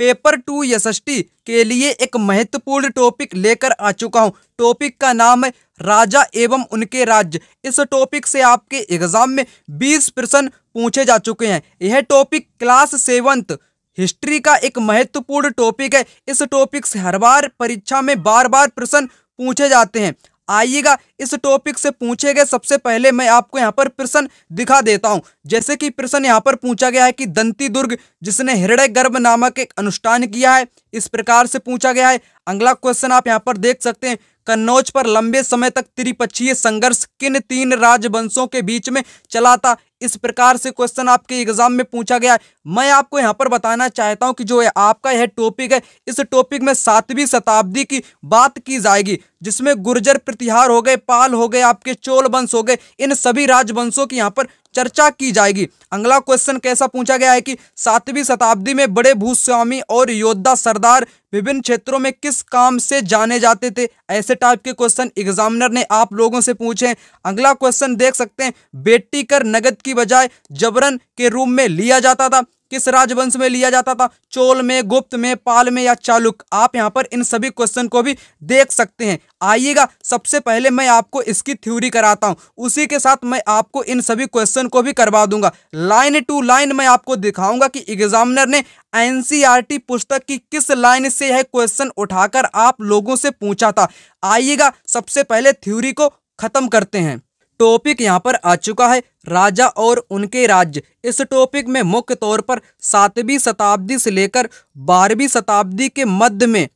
paper two यशस्टी के लिए एक महत्वपूर्ण टॉपिक लेकर आ चुका हूँ टॉपिक का नाम है राजा एवं उनके राज्य इस टॉपिक से आपके एग्जाम में 20 प्रश्न पूछे जा चुके हैं यह टॉपिक क्लास सेवंथ हिस्ट्री का एक महत्वपूर्ण टॉपिक है इस टॉपिक से हर बार परीक्षा में बार बार प्रश्न पूछे जाते हैं आइएगा इस टॉपिक से पूछे गए सबसे पहले मैं आपको यहाँ पर प्रश्न दिखा देता हूँ जैसे कि प्रश्न यहाँ पर पूछा गया है कि दंती दुर्ग जिसने हृदय गर्भ नामक एक अनुष्ठान किया है इस प्रकार से पूछा गया है अगला क्वेश्चन आप यहाँ पर देख सकते हैं कन्नौज पर लंबे समय तक त्रिपक्षीय संघर्ष किन तीन राजवंशों के बीच में चला था इस प्रकार से क्वेश्चन आपके एग्जाम में पूछा गया मैं आपको यहां पर बताना चाहता हूं कि जो है आपका यह टॉपिक है इस टॉपिक में सातवीं शताब्दी की बात की जाएगी जिसमें गुर्जर प्रतिहार हो गए पाल हो गए आपके चोल वंश हो गए इन सभी राजवंशों की यहाँ पर चर्चा की जाएगी अगला क्वेश्चन कैसा पूछा गया है कि सातवीं शताब्दी में बड़े भूस्वामी और योद्धा सरदार विभिन्न क्षेत्रों में किस काम से जाने जाते थे ऐसे टाइप के क्वेश्चन एग्जामिनर ने आप लोगों से पूछे अगला क्वेश्चन देख सकते हैं बेटी कर नगद की बजाय जबरन के रूप में लिया जाता था किस राजवंश में लिया जाता था चोल में गुप्त में पाल में या चालुक आप यहां पर इन सभी क्वेश्चन को भी देख सकते हैं आइएगा सबसे पहले मैं आपको इसकी थ्योरी कराता हूं उसी के साथ मैं आपको इन सभी क्वेश्चन को भी करवा दूंगा लाइन टू लाइन मैं आपको दिखाऊंगा कि एग्जामिनर ने एनसीईआरटी e पुस्तक की किस लाइन से यह क्वेश्चन उठाकर आप लोगों से पूछा था आइएगा सबसे पहले थ्यूरी को खत्म करते हैं टॉपिक यहाँ पर आ चुका है राजा और उनके राज्य इस टॉपिक में मुख्य तौर पर सातवीं शताब्दी से लेकर बारहवीं शताब्दी के मध्य में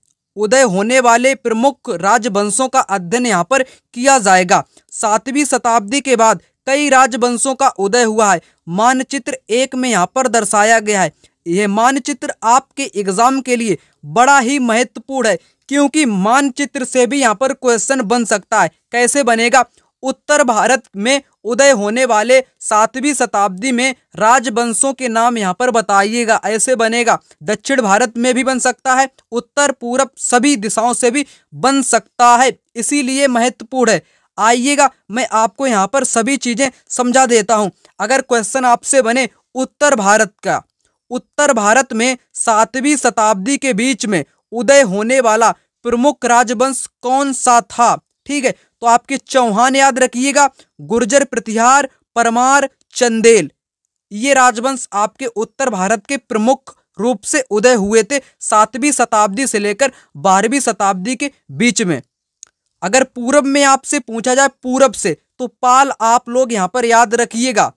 उदय होने वाले प्रमुख राजवंशों का अध्ययन यहाँ पर किया जाएगा सातवीं शताब्दी के बाद कई राजवंशों का उदय हुआ है मानचित्र एक में यहाँ पर दर्शाया गया है यह मानचित्र आपके एग्जाम के लिए बड़ा ही महत्वपूर्ण है क्योंकि मानचित्र से भी यहाँ पर क्वेश्चन बन सकता है कैसे बनेगा उत्तर भारत में उदय होने वाले सातवीं शताब्दी में राजवंशों के नाम यहाँ पर बताइएगा ऐसे बनेगा दक्षिण भारत में भी बन सकता है उत्तर पूर्व सभी दिशाओं से भी बन सकता है इसीलिए महत्वपूर्ण है आइएगा मैं आपको यहाँ पर सभी चीज़ें समझा देता हूँ अगर क्वेश्चन आपसे बने उत्तर भारत का उत्तर भारत में सातवीं शताब्दी के बीच में उदय होने वाला प्रमुख राजवंश कौन सा था ठीक है तो आपके चौहान याद रखिएगा गुर्जर प्रतिहार परमार चंदेल ये राजवंश आपके उत्तर भारत के प्रमुख रूप से उदय हुए थे सातवीं शताब्दी से लेकर बारहवीं शताब्दी के बीच में अगर पूरब में आपसे पूछा जाए पूरब से तो पाल आप लोग यहां पर याद रखिएगा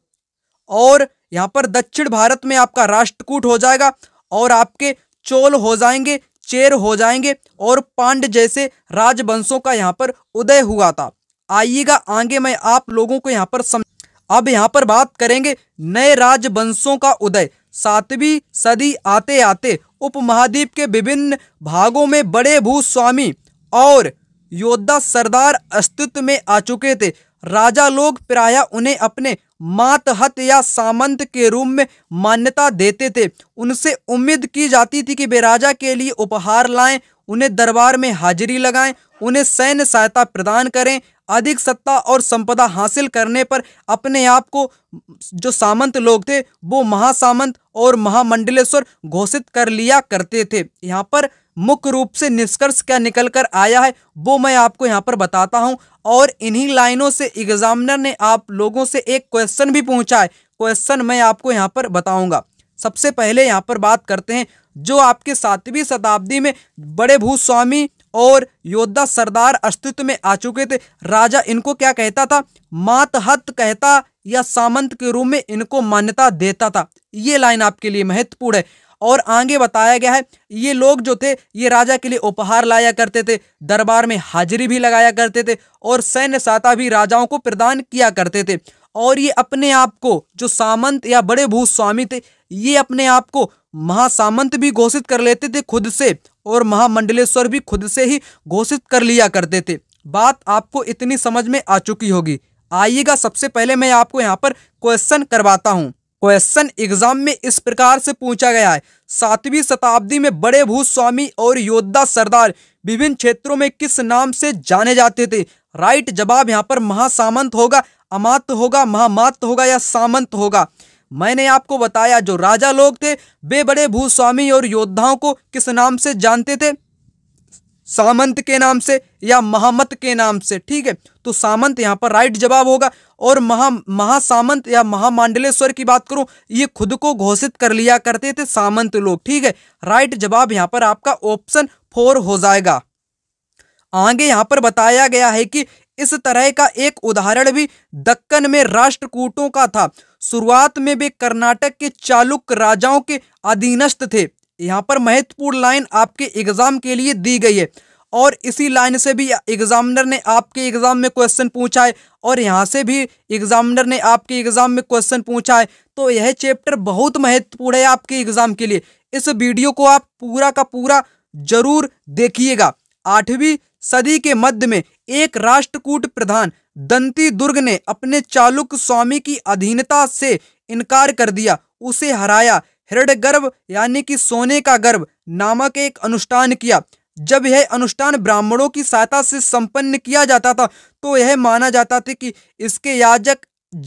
और यहां पर दक्षिण भारत में आपका राष्ट्रकूट हो जाएगा और आपके चोल हो जाएंगे चेर हो जाएंगे और पांड जैसे राजवंशों का यहाँ पर उदय हुआ था आइएगा आगे मैं आप लोगों को यहाँ पर सम अब यहाँ पर बात करेंगे नए राजवंशों का उदय सातवीं सदी आते आते उपमहाद्वीप के विभिन्न भागों में बड़े भूस्वामी और योद्धा सरदार अस्तित्व में आ चुके थे राजा लोग प्राय उन्हें अपने मातहत या सामंत के रूप में मान्यता देते थे उनसे उम्मीद की जाती थी कि वे राजा के लिए उपहार लाएं उन्हें दरबार में हाजिरी लगाएं उन्हें सैन्य सहायता प्रदान करें अधिक सत्ता और संपदा हासिल करने पर अपने आप को जो सामंत लोग थे वो महासामंत और महामंडलेश्वर घोषित कर लिया करते थे यहाँ पर मुख्य रूप से निष्कर्ष क्या निकल कर आया है वो मैं आपको यहाँ पर बताता हूँ और इन्हीं लाइनों से एग्जामिनर ने आप लोगों से एक क्वेश्चन भी पूछा है क्वेश्चन मैं आपको यहाँ पर बताऊँगा सबसे पहले यहाँ पर बात करते हैं जो आपके सातवीं शताब्दी में बड़े भूस्वामी और योद्धा सरदार अस्तित्व में आ चुके थे राजा इनको क्या कहता था मातहत कहता या सामंत के रूप में इनको मान्यता देता था ये लाइन आपके लिए महत्वपूर्ण है और आगे बताया गया है ये लोग जो थे ये राजा के लिए उपहार लाया करते थे दरबार में हाजिरी भी लगाया करते थे और सैन्य साता भी राजाओं को प्रदान किया करते थे और ये अपने आप को जो सामंत या बड़े भूस्वामी थे ये अपने आप को महासामंत भी घोषित कर लेते थे खुद से और महामंडलेश्वर भी खुद से ही घोषित कर लिया करते थे बात आपको इतनी समझ में आ चुकी होगी आइएगा सबसे पहले मैं आपको यहाँ पर क्वेश्चन करवाता हूँ क्वेश्चन एग्जाम में इस प्रकार से पूछा गया है सातवीं शताब्दी में बड़े भू स्वामी और योद्धा सरदार विभिन्न क्षेत्रों में किस नाम से जाने जाते थे राइट जवाब यहाँ पर महासामंत होगा अमात होगा महामात होगा या सामंत होगा मैंने आपको बताया जो राजा लोग थे वे बड़े भूस्वामी और योद्धाओं को किस नाम से जानते थे सामंत के नाम से या महामत के नाम से ठीक है तो सामंत यहाँ पर राइट जवाब होगा और महा महासामंत या महामांडलेश्वर की बात करूं ये खुद को घोषित कर लिया करते थे सामंत लोग ठीक है राइट जवाब यहाँ पर आपका ऑप्शन फोर हो जाएगा आगे यहाँ पर बताया गया है कि इस तरह का एक उदाहरण भी दक्कन में राष्ट्रकूटों का था शुरुआत में वे कर्नाटक के चालुक्य राजाओं के अधीनस्थ थे यहाँ पर महत्वपूर्ण लाइन आपके एग्ज़ाम के लिए दी गई है और इसी लाइन से भी एग्ज़ामिनर ने आपके एग्ज़ाम में क्वेश्चन पूछा है और यहाँ से भी एग्ज़ामिनर ने आपके एग्ज़ाम में क्वेश्चन पूछा है तो यह चैप्टर बहुत महत्वपूर्ण है आपके एग्ज़ाम के लिए इस वीडियो को आप पूरा का पूरा जरूर देखिएगा आठवीं सदी के मध्य में एक राष्ट्रकूट प्रधान दंती दुर्ग ने अपने चालुक स्वामी की अधीनता से इनकार कर दिया उसे हराया हृदय गर्भ यानी कि सोने का गर्भ नामक एक अनुष्ठान किया जब यह अनुष्ठान ब्राह्मणों की सहायता से संपन्न किया जाता था तो यह माना जाता था कि इसके याजक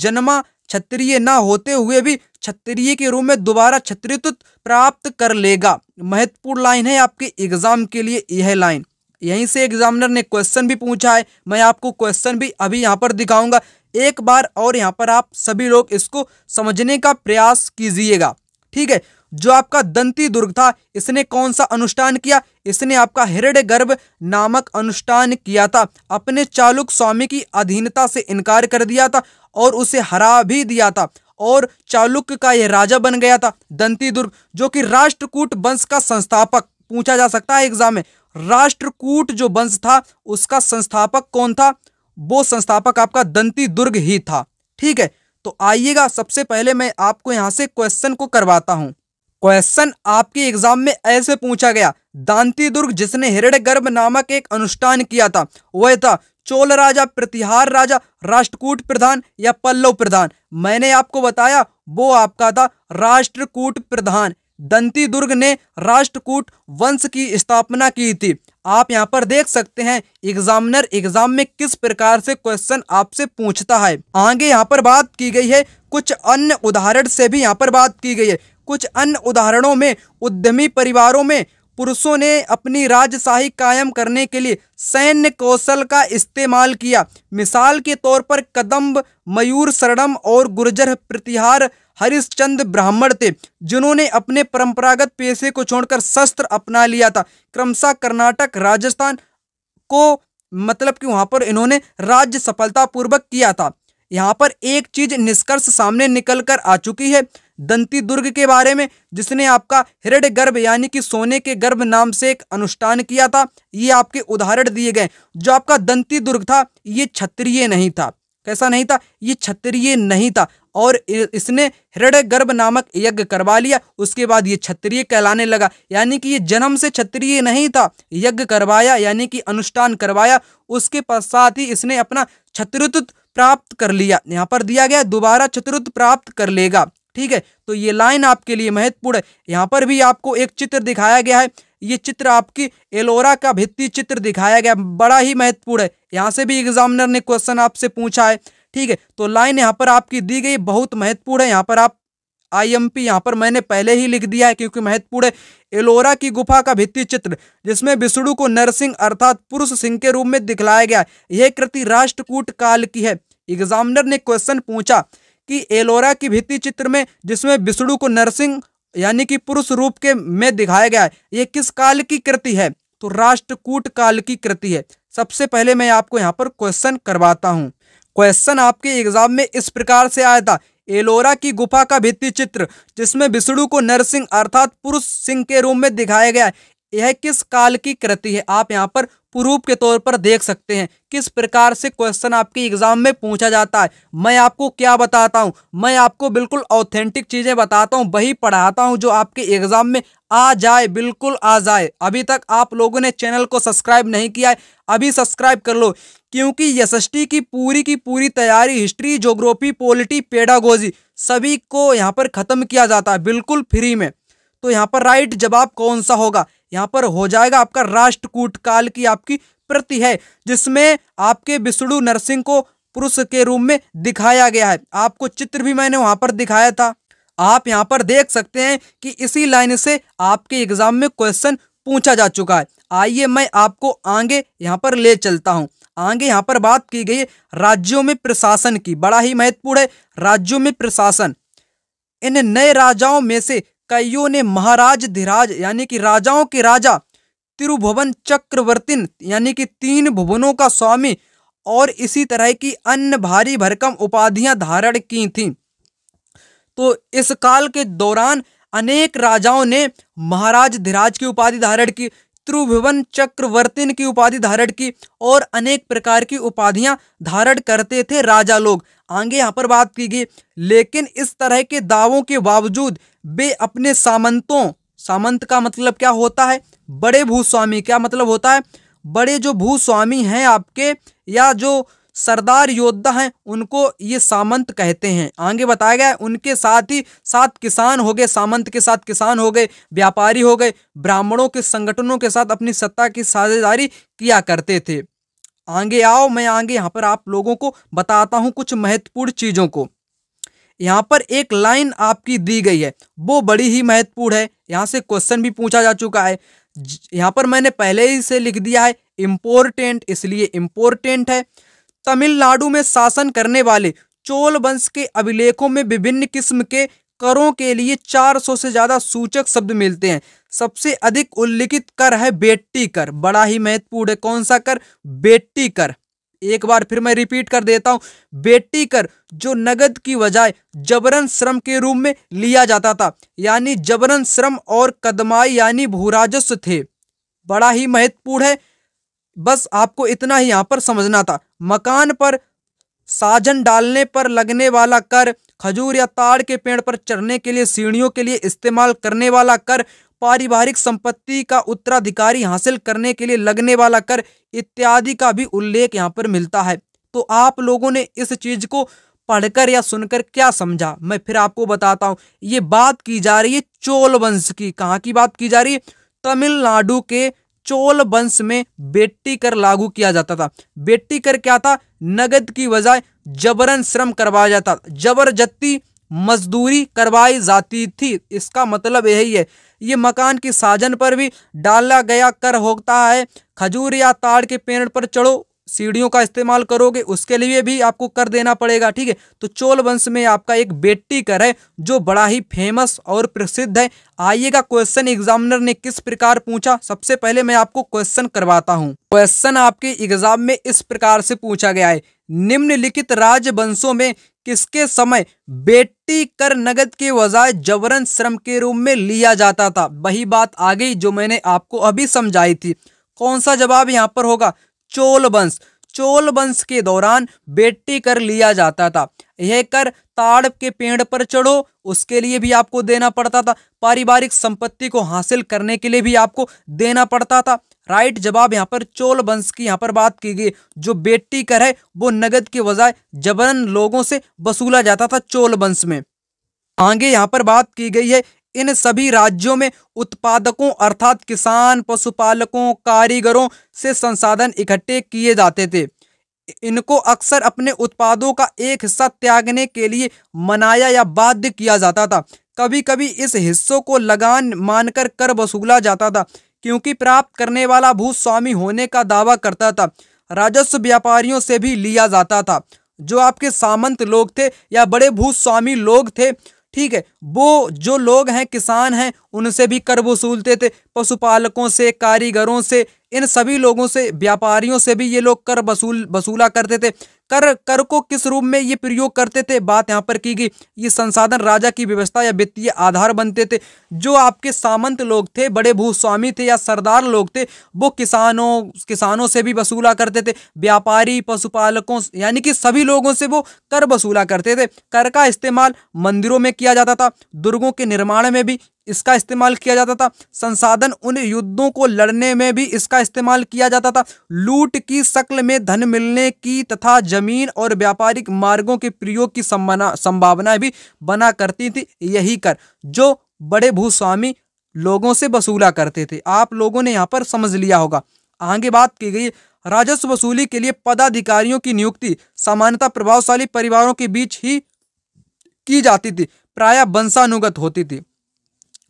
जन्मा क्षत्रिय न होते हुए भी क्षत्रिय के रूप में दोबारा क्षत्रित्व प्राप्त कर लेगा महत्वपूर्ण लाइन है आपके एग्जाम के लिए यह लाइन यहीं से एग्जामिनर ने क्वेश्चन भी पूछा है मैं आपको क्वेश्चन भी अभी यहाँ पर दिखाऊंगा एक बार और यहाँ पर आप सभी लोग इसको समझने का प्रयास कीजिएगा ठीक है जो आपका दंती दुर्ग था इसने कौन सा अनुष्ठान किया इसने आपका हृदय गर्भ नामक अनुष्ठान किया था अपने चालुक स्वामी की अधीनता से इनकार कर दिया था और उसे हरा भी दिया था और चालुक्य का यह राजा बन गया था दंती दुर्ग जो कि राष्ट्रकूट वंश का संस्थापक पूछा जा सकता है एग्जाम में राष्ट्रकूट जो वंश था उसका संस्थापक कौन था वो संस्थापक आपका दंती दुर्ग ही था ठीक है तो आइएगा सबसे पहले मैं आपको यहाँ से क्वेश्चन को करवाता हूँ क्वेश्चन आपके एग्जाम में ऐसे पूछा गया दांति दुर्ग जिसने हिरण गर्भ नामक एक अनुष्ठान किया था वह था चोल राजा प्रतिहार राजा राष्ट्रकूट प्रधान या पल्लव प्रधान मैंने आपको बताया वो आपका था राष्ट्रकूट प्रधान दंती दुर्ग ने राष्ट्रकूट वंश की स्थापना की थी आप यहाँ पर देख सकते हैं एग्जामिनर एग्जाम में किस प्रकार से क्वेश्चन आपसे पूछता है आगे यहाँ पर बात की गई है कुछ अन्य उदाहरण से भी यहाँ पर बात की गई है कुछ अन्य उदाहरणों में उद्यमी परिवारों में पुरुषों ने अपनी राजशाही कायम करने के लिए सैन्य कौशल का इस्तेमाल किया मिसाल के तौर पर कदम्ब मयूर शरणम और गुर्जर प्रतिहार हरिश्चंद ब्राह्मण थे जिन्होंने अपने परंपरागत पेशे को छोड़कर शस्त्र अपना लिया था क्रमशः कर्नाटक राजस्थान को मतलब कि वहाँ पर इन्होंने राज्य सफलतापूर्वक किया था यहाँ पर एक चीज निष्कर्ष सामने निकल कर आ चुकी है दंती दुर्ग के बारे में जिसने आपका हृदय गर्भ यानी कि सोने के गर्भ नाम से एक अनुष्ठान किया था ये आपके उदाहरण दिए गए जो आपका दंती दुर्ग था ये क्षत्रिय नहीं था कैसा नहीं था ये क्षत्रिय नहीं था और इसने हृदय गर्भ नामक यज्ञ करवा लिया उसके बाद ये क्षत्रिय कहलाने लगा यानी कि ये जन्म से क्षत्रिय नहीं था यज्ञ करवाया यानी कि अनुष्ठान करवाया उसके पश्चात ही इसने अपना क्षत्रित्व प्राप्त कर लिया यहाँ पर दिया गया दोबारा चतुर्थ प्राप्त कर लेगा ठीक है तो ये लाइन आपके लिए महत्वपूर्ण है यहाँ पर भी आपको एक चित्र दिखाया गया है ये चित्र आपकी एलोरा का भित्ति चित्र दिखाया गया बड़ा ही महत्वपूर्ण है यहाँ से भी एग्जामिनर ने क्वेश्चन आपसे पूछा है ठीक है तो लाइन यहाँ पर आपकी दी गई बहुत महत्वपूर्ण है यहाँ पर आप आई एम पी यहाँ पर मैंने पहले ही लिख दिया है क्योंकि महत्वपूर्ण है एलोरा की गुफा का भित्ति चित्र जिसमें विष्णु को नरसिंह अर्थात पुरुष सिंह के रूप में दिखलाया गया यह कृति राष्ट्रकूट काल की है एग्जामिनर ने क्वेश्चन पूछा कि एलोरा की भित्ति चित्र में जिसमें विष्णु को नरसिंह यानी कि पुरुष रूप के में दिखाया गया है ये किस काल की कृति है तो राष्ट्रकूट काल की कृति है सबसे पहले मैं आपको यहाँ पर क्वेश्चन करवाता हूँ क्वेश्चन आपके एग्जाम में इस प्रकार से आया था एलोरा की गुफा का भित्ति चित्र जिसमें विष्णु को नरसिंह अर्थात पुरुष सिंह के रूप में दिखाया गया है यह किस काल की कृति है आप यहाँ पर प्रूफ के तौर पर देख सकते हैं किस प्रकार से क्वेश्चन आपके एग्जाम में पूछा जाता है मैं आपको क्या बताता हूँ मैं आपको बिल्कुल ऑथेंटिक चीज़ें बताता हूँ वही पढ़ाता हूँ जो आपके एग्जाम में आ जाए बिल्कुल आ जाए अभी तक आप लोगों ने चैनल को सब्सक्राइब नहीं किया है अभी सब्सक्राइब कर लो क्योंकि टी की पूरी की पूरी तैयारी हिस्ट्री जोग्राफी पॉलिटी पेडागोजी सभी को यहाँ पर ख़त्म किया जाता है बिल्कुल फ्री में तो यहाँ पर राइट जवाब कौन सा होगा यहाँ पर हो जाएगा आपका राष्ट्रकूट काल की आपकी प्रति है जिसमें आपके विष्णु नरसिंह को पुरुष के रूप में दिखाया गया है आपको चित्र भी मैंने वहां पर दिखाया था आप यहाँ पर देख सकते हैं कि इसी लाइन से आपके एग्जाम में क्वेश्चन पूछा जा चुका है आइए मैं आपको आगे यहाँ पर ले चलता हूँ आगे यहाँ पर बात की गई राज्यों में प्रशासन की बड़ा ही महत्वपूर्ण है राज्यों में प्रशासन इन नए राजाओं में से कईयों ने महाराज धिराज यानी कि राजाओं के राजा तिरुभवन चक्रवर्तीन यानी कि तीन भुवनों का स्वामी और इसी तरह की अन्य भारी भरकम उपाधियां धारण की थीं तो इस काल के दौरान अनेक राजाओं ने महाराज धिराज की उपाधि धारण की त्रुभुवन चक्रवर्तीन की उपाधि धारण की और अनेक प्रकार की उपाधियां धारण करते थे राजा लोग आगे यहाँ पर बात की गई लेकिन इस तरह के दावों के बावजूद वे अपने सामंतों सामंत का मतलब क्या होता है बड़े भूस्वामी क्या मतलब होता है बड़े जो भूस्वामी हैं आपके या जो सरदार योद्धा हैं उनको ये सामंत कहते हैं आगे बताया गया उनके साथ ही साथ किसान हो गए सामंत के साथ किसान हो गए व्यापारी हो गए ब्राह्मणों के संगठनों के साथ अपनी सत्ता की साझेदारी किया करते थे आगे आओ मैं आगे यहाँ पर आप लोगों को बताता हूँ कुछ महत्वपूर्ण चीज़ों को यहाँ पर एक लाइन आपकी दी गई है वो बड़ी ही महत्वपूर्ण है यहाँ से क्वेश्चन भी पूछा जा चुका है यहाँ पर मैंने पहले ही से लिख दिया है इम्पोर्टेंट इसलिए इम्पोर्टेंट है तमिलनाडु में शासन करने वाले चोल वंश के अभिलेखों में विभिन्न किस्म के करों के लिए 400 से ज़्यादा सूचक शब्द मिलते हैं सबसे अधिक उल्लिखित कर है बेट्टी कर बड़ा ही महत्वपूर्ण है कौन सा कर बेट्टी कर एक बार फिर मैं रिपीट कर देता हूँ बेटी कर जो नगद की बजाय जबरन श्रम के रूप में लिया जाता था यानी जबरन श्रम और कदमाई यानी भू राजस्व थे बड़ा ही महत्वपूर्ण है बस आपको इतना ही यहाँ पर समझना था मकान पर साजन डालने पर लगने वाला कर खजूर या ताड़ के पेड़ पर चढ़ने के लिए सीढ़ियों के लिए इस्तेमाल करने वाला कर पारिवारिक संपत्ति का उत्तराधिकारी हासिल करने के लिए लगने वाला कर इत्यादि का भी उल्लेख यहाँ पर मिलता है तो आप लोगों ने इस चीज को पढ़कर या सुनकर क्या समझा मैं फिर आपको बताता हूँ ये बात की जा रही है चोल वंश की कहाँ की बात की जा रही है तमिलनाडु के चोल वंश में बेटी कर लागू किया जाता था बेटी कर क्या था नगद की बजाय जबरन श्रम करवाया जाता जबरदस्ती मजदूरी करवाई जाती थी इसका मतलब यही है ये मकान की साजन पर भी डाला गया कर होता है खजूर या ताड़ के पेड़ पर चढ़ो सीढ़ियों का इस्तेमाल करोगे उसके लिए भी आपको कर देना पड़ेगा ठीक है तो चोल वंश में आपका एक बेटी कर है जो बड़ा ही फेमस और प्रसिद्ध है आइएगा क्वेश्चन एग्जामिनर ने किस प्रकार पूछा सबसे पहले मैं आपको क्वेश्चन करवाता हूँ क्वेश्चन आपके एग्जाम में इस प्रकार से पूछा गया है निम्नलिखित राजवंशों में किसके समय बेटी कर नगद के बजाय जबरन श्रम के रूप में लिया जाता था वही बात आ गई जो मैंने आपको अभी समझाई थी कौन सा जवाब यहाँ पर होगा चोल वंश चोल वंश के दौरान बेटी कर लिया जाता था यह कर ताड़ के पेड़ पर चढ़ो उसके लिए भी आपको देना पड़ता था पारिवारिक संपत्ति को हासिल करने के लिए भी आपको देना पड़ता था राइट जवाब यहाँ पर चोल वंश की यहाँ पर बात की गई जो बेटी कर है वो नगद के बजाय जबरन लोगों से वसूला जाता था चोल वंश में आगे यहाँ पर बात की गई है इन सभी राज्यों में उत्पादकों अर्थात किसान पशुपालकों कारीगरों से संसाधन इकट्ठे किए जाते थे इनको अक्सर अपने उत्पादों का एक हिस्सा त्यागने के लिए मनाया या बाध्य किया जाता था कभी कभी इस हिस्सों को लगान मानकर कर वसूला जाता था क्योंकि प्राप्त करने वाला भूस्वामी होने का दावा करता था राजस्व व्यापारियों से भी लिया जाता था जो आपके सामंत लोग थे या बड़े भूस्वामी लोग थे ठीक है वो जो लोग हैं किसान हैं उनसे भी कर वसूलते थे पशुपालकों से कारीगरों से इन सभी लोगों से व्यापारियों से भी ये लोग कर वसूल वसूला करते थे कर कर को किस रूप में ये प्रयोग करते थे बात यहाँ पर की गई ये संसाधन राजा की व्यवस्था या वित्तीय आधार बनते थे जो आपके सामंत लोग थे बड़े भूस्वामी थे या सरदार लोग थे वो किसानों किसानों से भी वसूला करते थे व्यापारी पशुपालकों यानी कि सभी लोगों से वो कर वसूला करते थे कर का इस्तेमाल मंदिरों में किया जाता था दुर्गों के निर्माण में भी इसका इस्तेमाल किया जाता था संसाधन उन युद्धों को लड़ने में भी इसका इस्तेमाल किया जाता था लूट की शक्ल में धन मिलने की तथा जमीन और व्यापारिक मार्गों के प्रयोग की संभावना भी बना करती थी यही कर जो बड़े भूस्वामी लोगों से वसूला करते थे आप लोगों ने यहाँ पर समझ लिया होगा आगे बात की गई राजस्व वसूली के लिए पदाधिकारियों की नियुक्ति सामान्यता प्रभावशाली परिवारों के बीच ही की जाती थी प्रायः वंशानुगत होती थी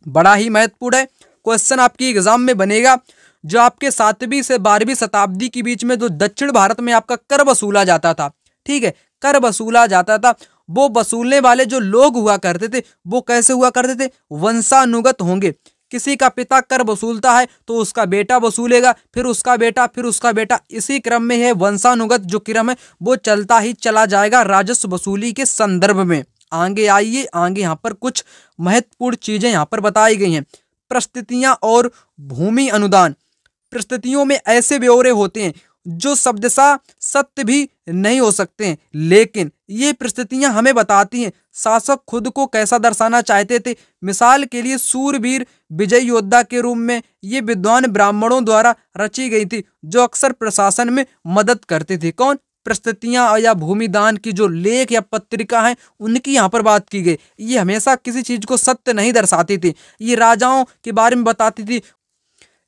बड़ा ही महत्वपूर्ण है क्वेश्चन आपकी एग्जाम में बनेगा जो आपके सातवीं से बारहवीं शताब्दी के बीच में जो दक्षिण भारत में आपका कर वसूला जाता था ठीक है कर वसूला जाता था वो वसूलने वाले जो लोग हुआ करते थे वो कैसे हुआ करते थे वंशानुगत होंगे किसी का पिता कर वसूलता है तो उसका बेटा वसूलेगा फिर उसका बेटा फिर उसका बेटा इसी क्रम में है वंशानुगत जो क्रम है वो चलता ही चला जाएगा राजस्व वसूली के संदर्भ में आगे आइए आगे यहाँ पर कुछ महत्वपूर्ण चीज़ें यहाँ पर बताई गई हैं प्रस्तुतियाँ और भूमि अनुदान प्रस्तुतियों में ऐसे ब्यौरे होते हैं जो शब्दशा सत्य भी नहीं हो सकते हैं लेकिन ये परिस्थितियां हमें बताती हैं शासक खुद को कैसा दर्शाना चाहते थे मिसाल के लिए सूरवीर विजय योद्धा के रूप में ये विद्वान ब्राह्मणों द्वारा रची गई थी जो अक्सर प्रशासन में मदद करते थे कौन प्रस्तुतियां या भूमिदान की जो लेख या पत्रिका है उनकी यहाँ पर बात की गई ये हमेशा किसी चीज़ को सत्य नहीं दर्शाती थी ये राजाओं के बारे में बताती थी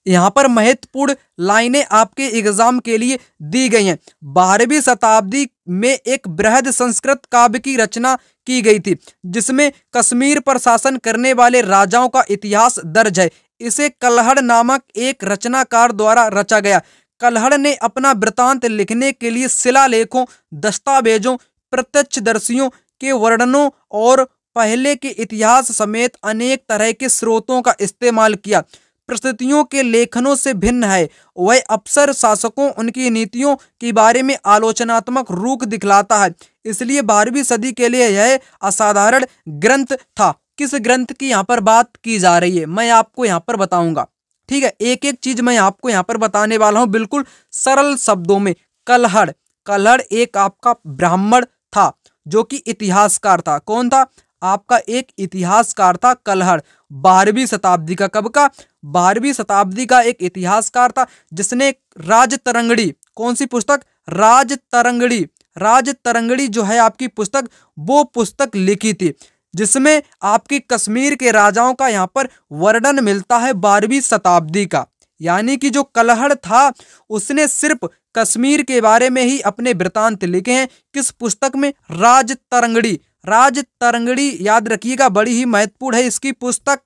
यहाँ पर महत्वपूर्ण लाइनें आपके एग्जाम के लिए दी गई हैं बारहवीं शताब्दी में एक बृहद संस्कृत काव्य की रचना की गई थी जिसमें कश्मीर पर शासन करने वाले राजाओं का इतिहास दर्ज है इसे कलहड़ नामक एक रचनाकार द्वारा रचा गया कलहड़ ने अपना वृतांत लिखने के लिए शिलालेखों दस्तावेजों प्रत्यक्षदर्शियों के वर्णनों और पहले के इतिहास समेत अनेक तरह के स्रोतों का इस्तेमाल किया प्रस्तुतियों के लेखनों से भिन्न है वह अफसर शासकों उनकी नीतियों के बारे में आलोचनात्मक रूख दिखलाता है इसलिए बारहवीं सदी के लिए यह असाधारण ग्रंथ था किस ग्रंथ की यहाँ पर बात की जा रही है मैं आपको यहाँ पर बताऊंगा ठीक है एक एक चीज मैं आपको यहाँ पर बताने वाला हूँ बिल्कुल सरल शब्दों में कलहड़ कलहड़ एक आपका ब्राह्मण था जो कि इतिहासकार था कौन था आपका एक इतिहासकार था कलहड़ बारहवीं शताब्दी का कब का बारहवीं शताब्दी का एक इतिहासकार था जिसने राज तरंगड़ी कौन सी पुस्तक राज तरंगड़ी राज तरंगड़ी जो है आपकी पुस्तक वो पुस्तक लिखी थी जिसमें आपकी कश्मीर के राजाओं का यहाँ पर वर्णन मिलता है बारहवीं शताब्दी का यानी कि जो कलहड़ था उसने सिर्फ कश्मीर के बारे में ही अपने वृतांत लिखे हैं किस पुस्तक में राज तरंगड़ी राज तरंगड़ी याद रखिएगा बड़ी ही महत्वपूर्ण है इसकी पुस्तक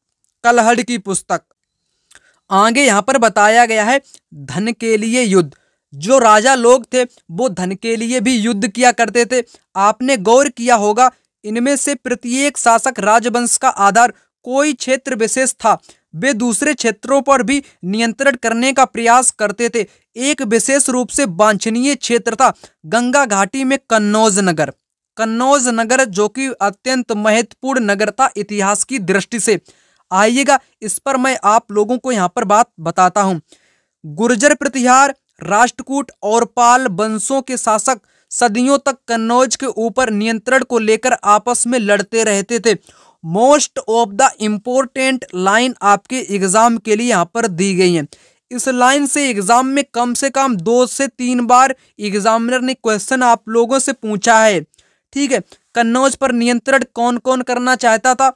कलहड़ की पुस्तक आगे यहाँ पर बताया गया है धन के लिए युद्ध जो राजा लोग थे वो धन के लिए भी युद्ध किया करते थे आपने गौर किया होगा इनमें से प्रत्येक शासक राजवंश का आधार कोई क्षेत्र विशेष था वे दूसरे क्षेत्रों पर भी नियंत्रण करने का प्रयास करते थे एक विशेष रूप से वांछनीय क्षेत्र था गंगा घाटी में कन्नौज नगर कन्नौज नगर जो कि अत्यंत महत्वपूर्ण नगर था इतिहास की दृष्टि से आइएगा इस पर मैं आप लोगों को यहाँ पर बात बताता हूँ गुर्जर प्रतिहार राष्ट्रकूट और पाल वंशों के शासक सदियों तक कन्नौज के ऊपर नियंत्रण को लेकर आपस में लड़ते रहते थे most of the important line आपके एग्ज़ाम के लिए यहाँ पर दी गई हैं इस लाइन से एग्ज़ाम में कम से कम दो से तीन बार एग्ज़ामिनर ने क्वेश्चन आप लोगों से पूछा है ठीक है कन्नौज पर नियंत्रण कौन कौन करना चाहता था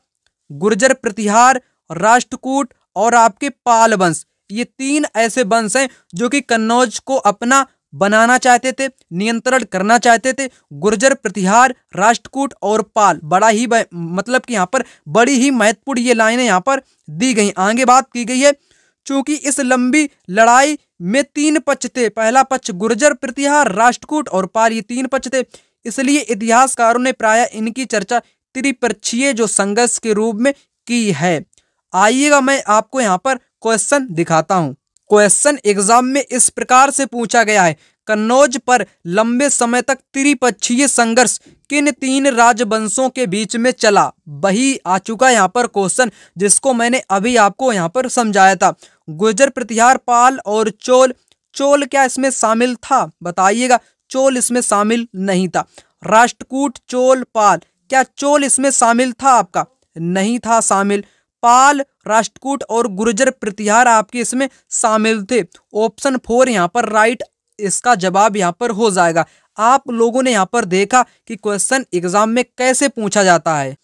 गुर्जर प्रतिहार राष्ट्रकूट और आपके पाल वंश ये तीन ऐसे वंश हैं जो कि कन्नौज को अपना बनाना चाहते थे नियंत्रण करना चाहते थे गुर्जर प्रतिहार राष्ट्रकूट और पाल बड़ा ही मतलब कि यहाँ पर बड़ी ही महत्वपूर्ण ये लाइनें यहाँ पर दी गई आगे बात की गई है चूंकि इस लंबी लड़ाई में तीन पक्ष थे पहला पक्ष गुर्जर प्रतिहार राष्ट्रकूट और पाल ये तीन पक्ष थे इसलिए इतिहासकारों ने प्राय इनकी चर्चा त्रिपक्षीय जो संघर्ष के रूप में की है आइएगा मैं आपको यहाँ पर क्वेश्चन दिखाता हूँ क्वेश्चन एग्जाम में इस प्रकार से पूछा गया है कन्नौज पर लंबे समय तक त्रिपक्षीय संघर्ष किन तीन राजवंशों के बीच में चला वही आ चुका यहाँ पर क्वेश्चन जिसको मैंने अभी आपको यहाँ पर समझाया था गुर्जर प्रतिहार पाल और चोल चोल क्या इसमें शामिल था बताइएगा चोल इसमें शामिल नहीं था राष्ट्रकूट चोल पाल क्या चोल इसमें शामिल था आपका नहीं था शामिल पाल राष्ट्रकूट और गुर्जर प्रतिहार आपके इसमें शामिल थे ऑप्शन फोर यहाँ पर राइट इसका जवाब यहाँ पर हो जाएगा आप लोगों ने यहाँ पर देखा कि क्वेश्चन एग्जाम में कैसे पूछा जाता है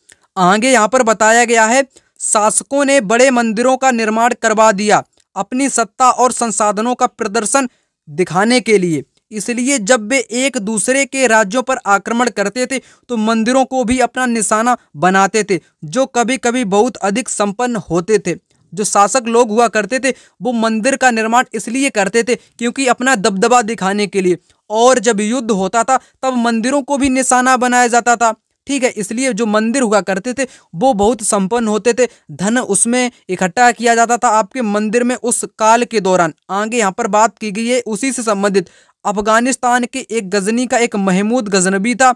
आगे यहाँ पर बताया गया है शासकों ने बड़े मंदिरों का निर्माण करवा दिया अपनी सत्ता और संसाधनों का प्रदर्शन दिखाने के लिए इसलिए जब वे एक दूसरे के राज्यों पर आक्रमण करते थे तो मंदिरों को भी अपना निशाना बनाते थे जो कभी कभी बहुत अधिक संपन्न होते थे जो शासक लोग हुआ करते थे वो मंदिर का निर्माण इसलिए करते थे क्योंकि अपना दबदबा दिखाने के लिए और जब युद्ध होता था तब मंदिरों को भी निशाना बनाया जाता था ठीक है इसलिए जो मंदिर हुआ करते थे वो बहुत संपन्न होते थे धन उसमें इकट्ठा किया जाता था आपके मंदिर में उस काल के दौरान आगे यहाँ पर बात की गई है उसी से संबंधित अफगानिस्तान के एक गजनी का एक महमूद गजनबी था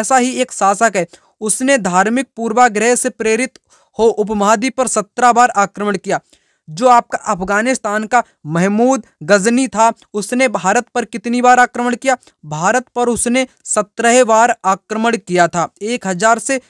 ऐसा ही एक शासक है उसने धार्मिक पूर्वाग्रह से प्रेरित हो उपमहाद्वीप पर सत्रह बार आक्रमण किया जो आपका अफगानिस्तान का महमूद गजनी था उसने भारत पर कितनी बार आक्रमण किया भारत पर उसने सत्रह बार आक्रमण किया था एक हज़ार से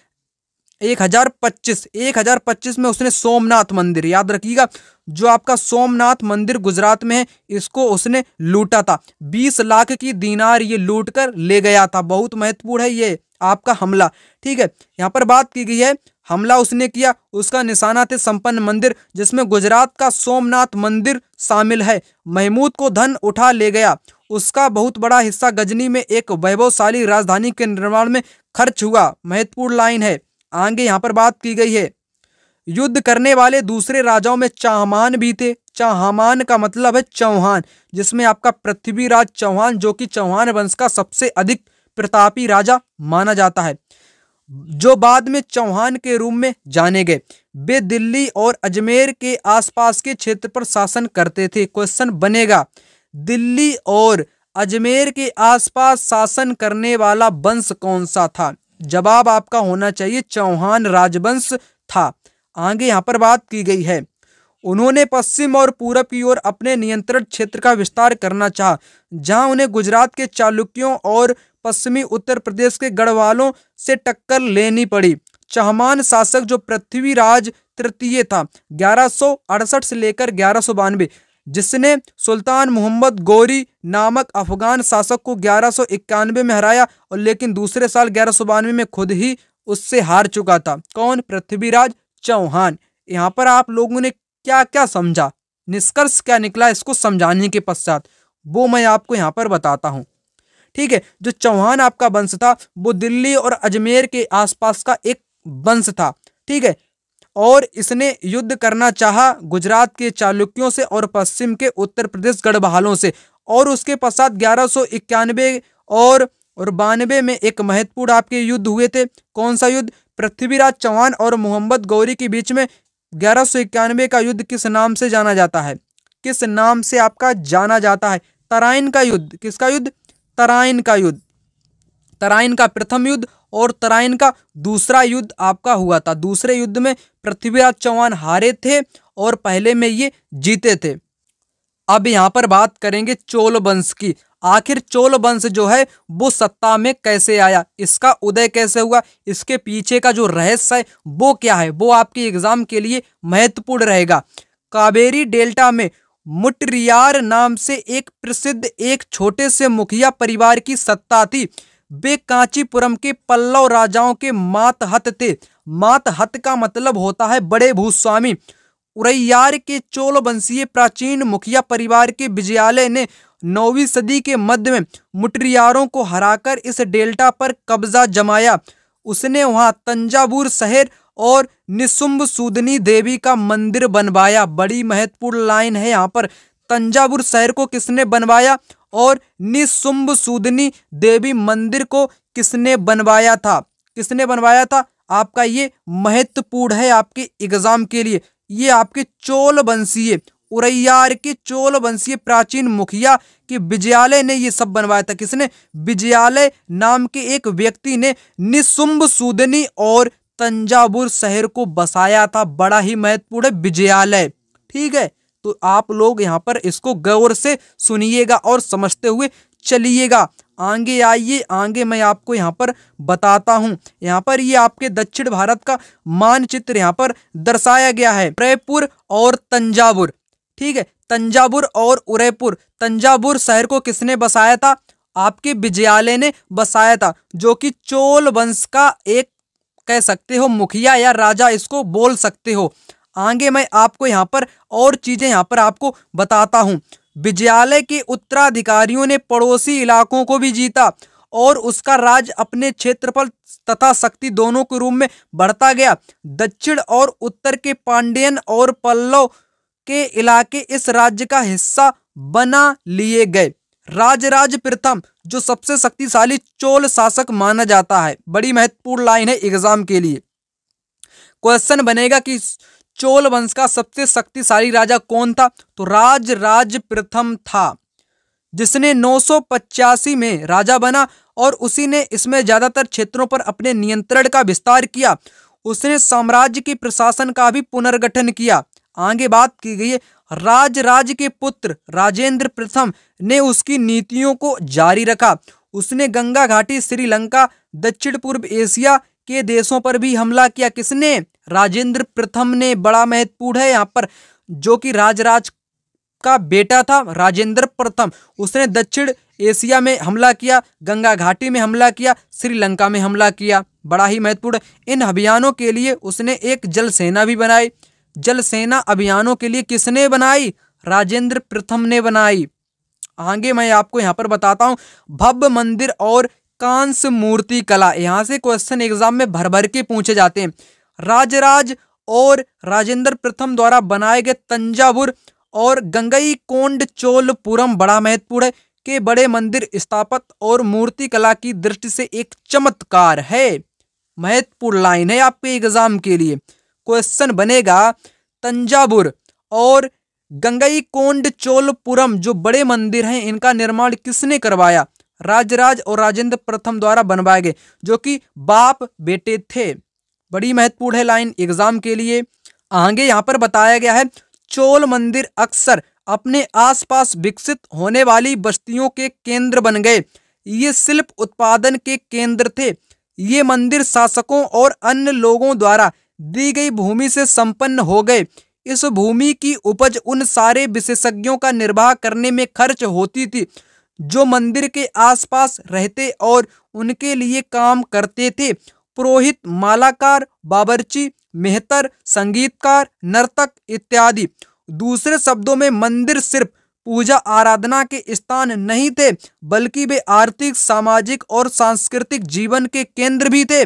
एक हज़ार पच्चीस एक हज़ार पच्चीस में उसने सोमनाथ मंदिर याद रखिएगा जो आपका सोमनाथ मंदिर गुजरात में है इसको उसने लूटा था बीस लाख की दीनार ये लूट कर ले गया था बहुत महत्वपूर्ण है ये आपका हमला ठीक है यहाँ पर बात की गई है हमला उसने किया उसका निशाना थे संपन्न मंदिर जिसमें गुजरात का सोमनाथ मंदिर शामिल है महमूद को धन उठा ले गया उसका बहुत बड़ा हिस्सा गजनी में एक वैभवशाली राजधानी के निर्माण में खर्च हुआ महत्वपूर्ण लाइन है आगे यहाँ पर बात की गई है युद्ध करने वाले दूसरे राजाओं में चाहमान भी थे चाहमान का मतलब है चौहान जिसमें आपका पृथ्वीराज चौहान जो कि चौहान वंश का सबसे अधिक प्रतापी राजा माना जाता है जो बाद में चौहान के रूप में जाने गए वे दिल्ली और अजमेर के आसपास के क्षेत्र पर शासन करते थे क्वेश्चन बनेगा दिल्ली और अजमेर के आसपास शासन करने वाला वंश कौन सा था जवाब आपका होना चाहिए चौहान राजवंश था आगे यहाँ पर बात की गई है उन्होंने पश्चिम और पूरब की ओर अपने नियंत्रण क्षेत्र का विस्तार करना चाहा जहां उन्हें गुजरात के चालुक्यों और पश्चिमी उत्तर प्रदेश के गढ़वालों से टक्कर लेनी पड़ी चहमान शासक जो पृथ्वीराज तृतीय था ग्यारह से लेकर ग्यारह जिसने सुल्तान मोहम्मद गौरी नामक अफगान शासक को ग्यारह में हराया और लेकिन दूसरे साल ग्यारह में खुद ही उससे हार चुका था कौन पृथ्वीराज चौहान यहाँ पर आप लोगों ने क्या क्या समझा निष्कर्ष क्या निकला इसको समझाने के पश्चात वो मैं आपको यहाँ पर बताता हूँ ठीक है जो चौहान आपका वंश था वो दिल्ली और अजमेर के आसपास का एक वंश था ठीक है और इसने युद्ध करना चाहा गुजरात के चालुक्यों से और पश्चिम के उत्तर प्रदेश गढ़बहालों से और उसके पश्चात ग्यारह और और बानवे में एक महत्वपूर्ण आपके युद्ध हुए थे कौन सा युद्ध पृथ्वीराज चौहान और मोहम्मद गौरी के बीच में ग्यारह का युद्ध किस नाम से जाना जाता है किस नाम से आपका जाना जाता है तराइन का युद्ध किसका युद्ध तराइन का युद्ध तराइन का प्रथम युद्ध और तराइन का दूसरा युद्ध आपका हुआ था दूसरे युद्ध में पृथ्वीराज चौहान हारे थे और पहले में ये जीते थे अब यहाँ पर बात करेंगे चोल वंश की आखिर चोल वंश जो है वो सत्ता में कैसे आया इसका उदय कैसे हुआ इसके पीछे का जो रहस्य है वो क्या है वो आपके एग्जाम के लिए महत्वपूर्ण रहेगा कावेरी डेल्टा में मुटरियार नाम से एक प्रसिद्ध एक छोटे से मुखिया परिवार की सत्ता थी वे कांचीपुरम के पल्लव राजाओं के मातहत थे मातहत का मतलब होता है बड़े भूस्वामी उरैयार के चोल वंशीय प्राचीन मुखिया परिवार के विजयालय ने नौवीं सदी के मध्य में मुटरियारों को हराकर इस डेल्टा पर कब्जा जमाया उसने वहां तंजावुर शहर और निशुंभ सूदनी देवी का मंदिर बनवाया बड़ी महत्वपूर्ण लाइन है यहाँ पर तंजावुर शहर को किसने बनवाया और निशुम्ब सूदनी देवी मंदिर को किसने बनवाया था किसने बनवाया था आपका ये महत्वपूर्ण है आपके एग्जाम के लिए ये आपके चोल वंशीय उरैयार के चोल वंशीय प्राचीन मुखिया के विजयालय ने ये सब बनवाया था किसने विजयालय नाम के एक व्यक्ति ने निशुंभ सूदनी और तंजावुर शहर को बसाया था बड़ा ही महत्वपूर्ण विजयालय ठीक है तो आप लोग यहाँ पर इसको गौर से सुनिएगा और समझते हुए चलिएगा आगे आइए आगे मैं आपको यहाँ पर बताता हूँ यहाँ पर ये यह आपके दक्षिण भारत का मानचित्र यहाँ पर दर्शाया गया है उदयपुर और तंजावुर ठीक है तंजावुर और उदयपुर तंजावुर शहर को किसने बसाया था आपके विजयालय ने बसाया था जो कि चोल वंश का एक कह सकते हो मुखिया या राजा इसको बोल सकते हो आगे मैं आपको यहाँ पर और चीज़ें यहाँ पर आपको बताता हूँ विजयालय के उत्तराधिकारियों ने पड़ोसी इलाकों को भी जीता और उसका राज अपने क्षेत्रफल तथा शक्ति दोनों के रूप में बढ़ता गया दक्षिण और उत्तर के पांडियन और पल्लव के इलाके इस राज्य का हिस्सा बना लिए गए राजराज प्रथम जो सबसे शक्तिशाली चोल शासक माना जाता है बड़ी महत्वपूर्ण लाइन है एग्जाम के लिए क्वेश्चन बनेगा कि चोल वंश का सबसे शक्तिशाली राजा कौन था तो राज राज प्रथम था जिसने नौ में राजा बना और उसी ने इसमें ज़्यादातर क्षेत्रों पर अपने नियंत्रण का विस्तार किया उसने साम्राज्य के प्रशासन का भी पुनर्गठन किया आगे बात की गई है राज राज के पुत्र राजेंद्र प्रथम ने उसकी नीतियों को जारी रखा उसने गंगा घाटी श्रीलंका दक्षिण पूर्व एशिया के देशों पर भी हमला किया किसने राजेंद्र प्रथम ने बड़ा महत्वपूर्ण है यहाँ पर जो कि राजराज का बेटा था राजेंद्र प्रथम उसने दक्षिण एशिया में हमला किया गंगा घाटी में हमला किया श्रीलंका में हमला किया बड़ा ही महत्वपूर्ण इन अभियानों के लिए उसने एक जल सेना भी बनाई जल सेना अभियानों के लिए किसने बनाई राजेंद्र प्रथम ने बनाई आगे मैं आपको यहाँ पर बताता हूँ भव्य मंदिर और कांस मूर्ति कला यहाँ से क्वेश्चन एग्जाम में भर भर के पूछे जाते हैं राजराज और राजेंद्र प्रथम द्वारा बनाए गए तंजावुर और गंगई कोंड चोलपुरम बड़ा महत्वपूर्ण है के बड़े मंदिर स्थापत और मूर्ति कला की दृष्टि से एक चमत्कार है महत्वपूर्ण लाइन है आपके एग्जाम के लिए क्वेश्चन बनेगा तंजावुर और गंगई कोंड चोलपुरम जो बड़े मंदिर हैं इनका निर्माण किसने करवाया राजराज और राजेंद्र प्रथम द्वारा बनवाए गए जो कि बाप बेटे थे बड़ी महत्वपूर्ण है लाइन एग्जाम के लिए आगे यहाँ पर बताया गया है चोल मंदिर अक्सर अपने आसपास विकसित होने वाली बस्तियों के केंद्र बन गए ये शिल्प उत्पादन के केंद्र थे ये मंदिर शासकों और अन्य लोगों द्वारा दी गई भूमि से संपन्न हो गए इस भूमि की उपज उन सारे विशेषज्ञों का निर्वाह करने में खर्च होती थी जो मंदिर के आसपास रहते और उनके लिए काम करते थे पुरोहित मालाकार बाबरची मेहतर संगीतकार नर्तक इत्यादि दूसरे शब्दों में मंदिर सिर्फ पूजा आराधना के स्थान नहीं थे बल्कि वे आर्थिक सामाजिक और सांस्कृतिक जीवन के केंद्र भी थे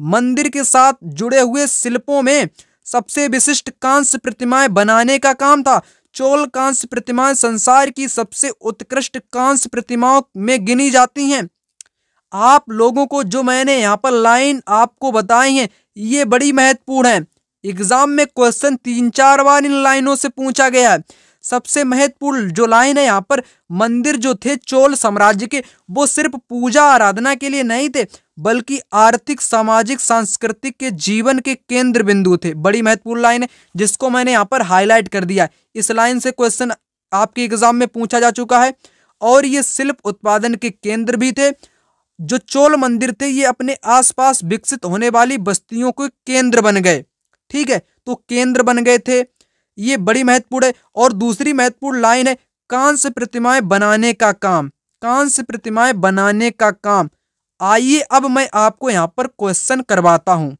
मंदिर के साथ जुड़े हुए शिल्पों में सबसे विशिष्ट कांस्य प्रतिमाएं बनाने का काम था चोल कांस्य प्रतिमाएं संसार की सबसे उत्कृष्ट कांस्य प्रतिमाओं में गिनी जाती हैं आप लोगों को जो मैंने यहाँ पर लाइन आपको बताई हैं ये बड़ी महत्वपूर्ण है एग्जाम में क्वेश्चन तीन चार बार इन लाइनों से पूछा गया है सबसे महत्वपूर्ण जो लाइन है यहाँ पर मंदिर जो थे चोल साम्राज्य के वो सिर्फ पूजा आराधना के लिए नहीं थे बल्कि आर्थिक सामाजिक सांस्कृतिक के जीवन के केंद्र बिंदु थे बड़ी महत्वपूर्ण लाइन है जिसको मैंने यहाँ पर हाईलाइट कर दिया इस लाइन से क्वेश्चन आपके एग्जाम में पूछा जा चुका है और ये शिल्प उत्पादन के केंद्र भी थे जो चोल मंदिर थे ये अपने आसपास विकसित होने वाली बस्तियों के केंद्र बन गए ठीक है तो केंद्र बन गए थे ये बड़ी महत्वपूर्ण है और दूसरी महत्वपूर्ण लाइन है कांस प्रतिमाएं बनाने का काम कांस प्रतिमाएं बनाने का काम आइए अब मैं आपको यहाँ पर क्वेश्चन करवाता हूँ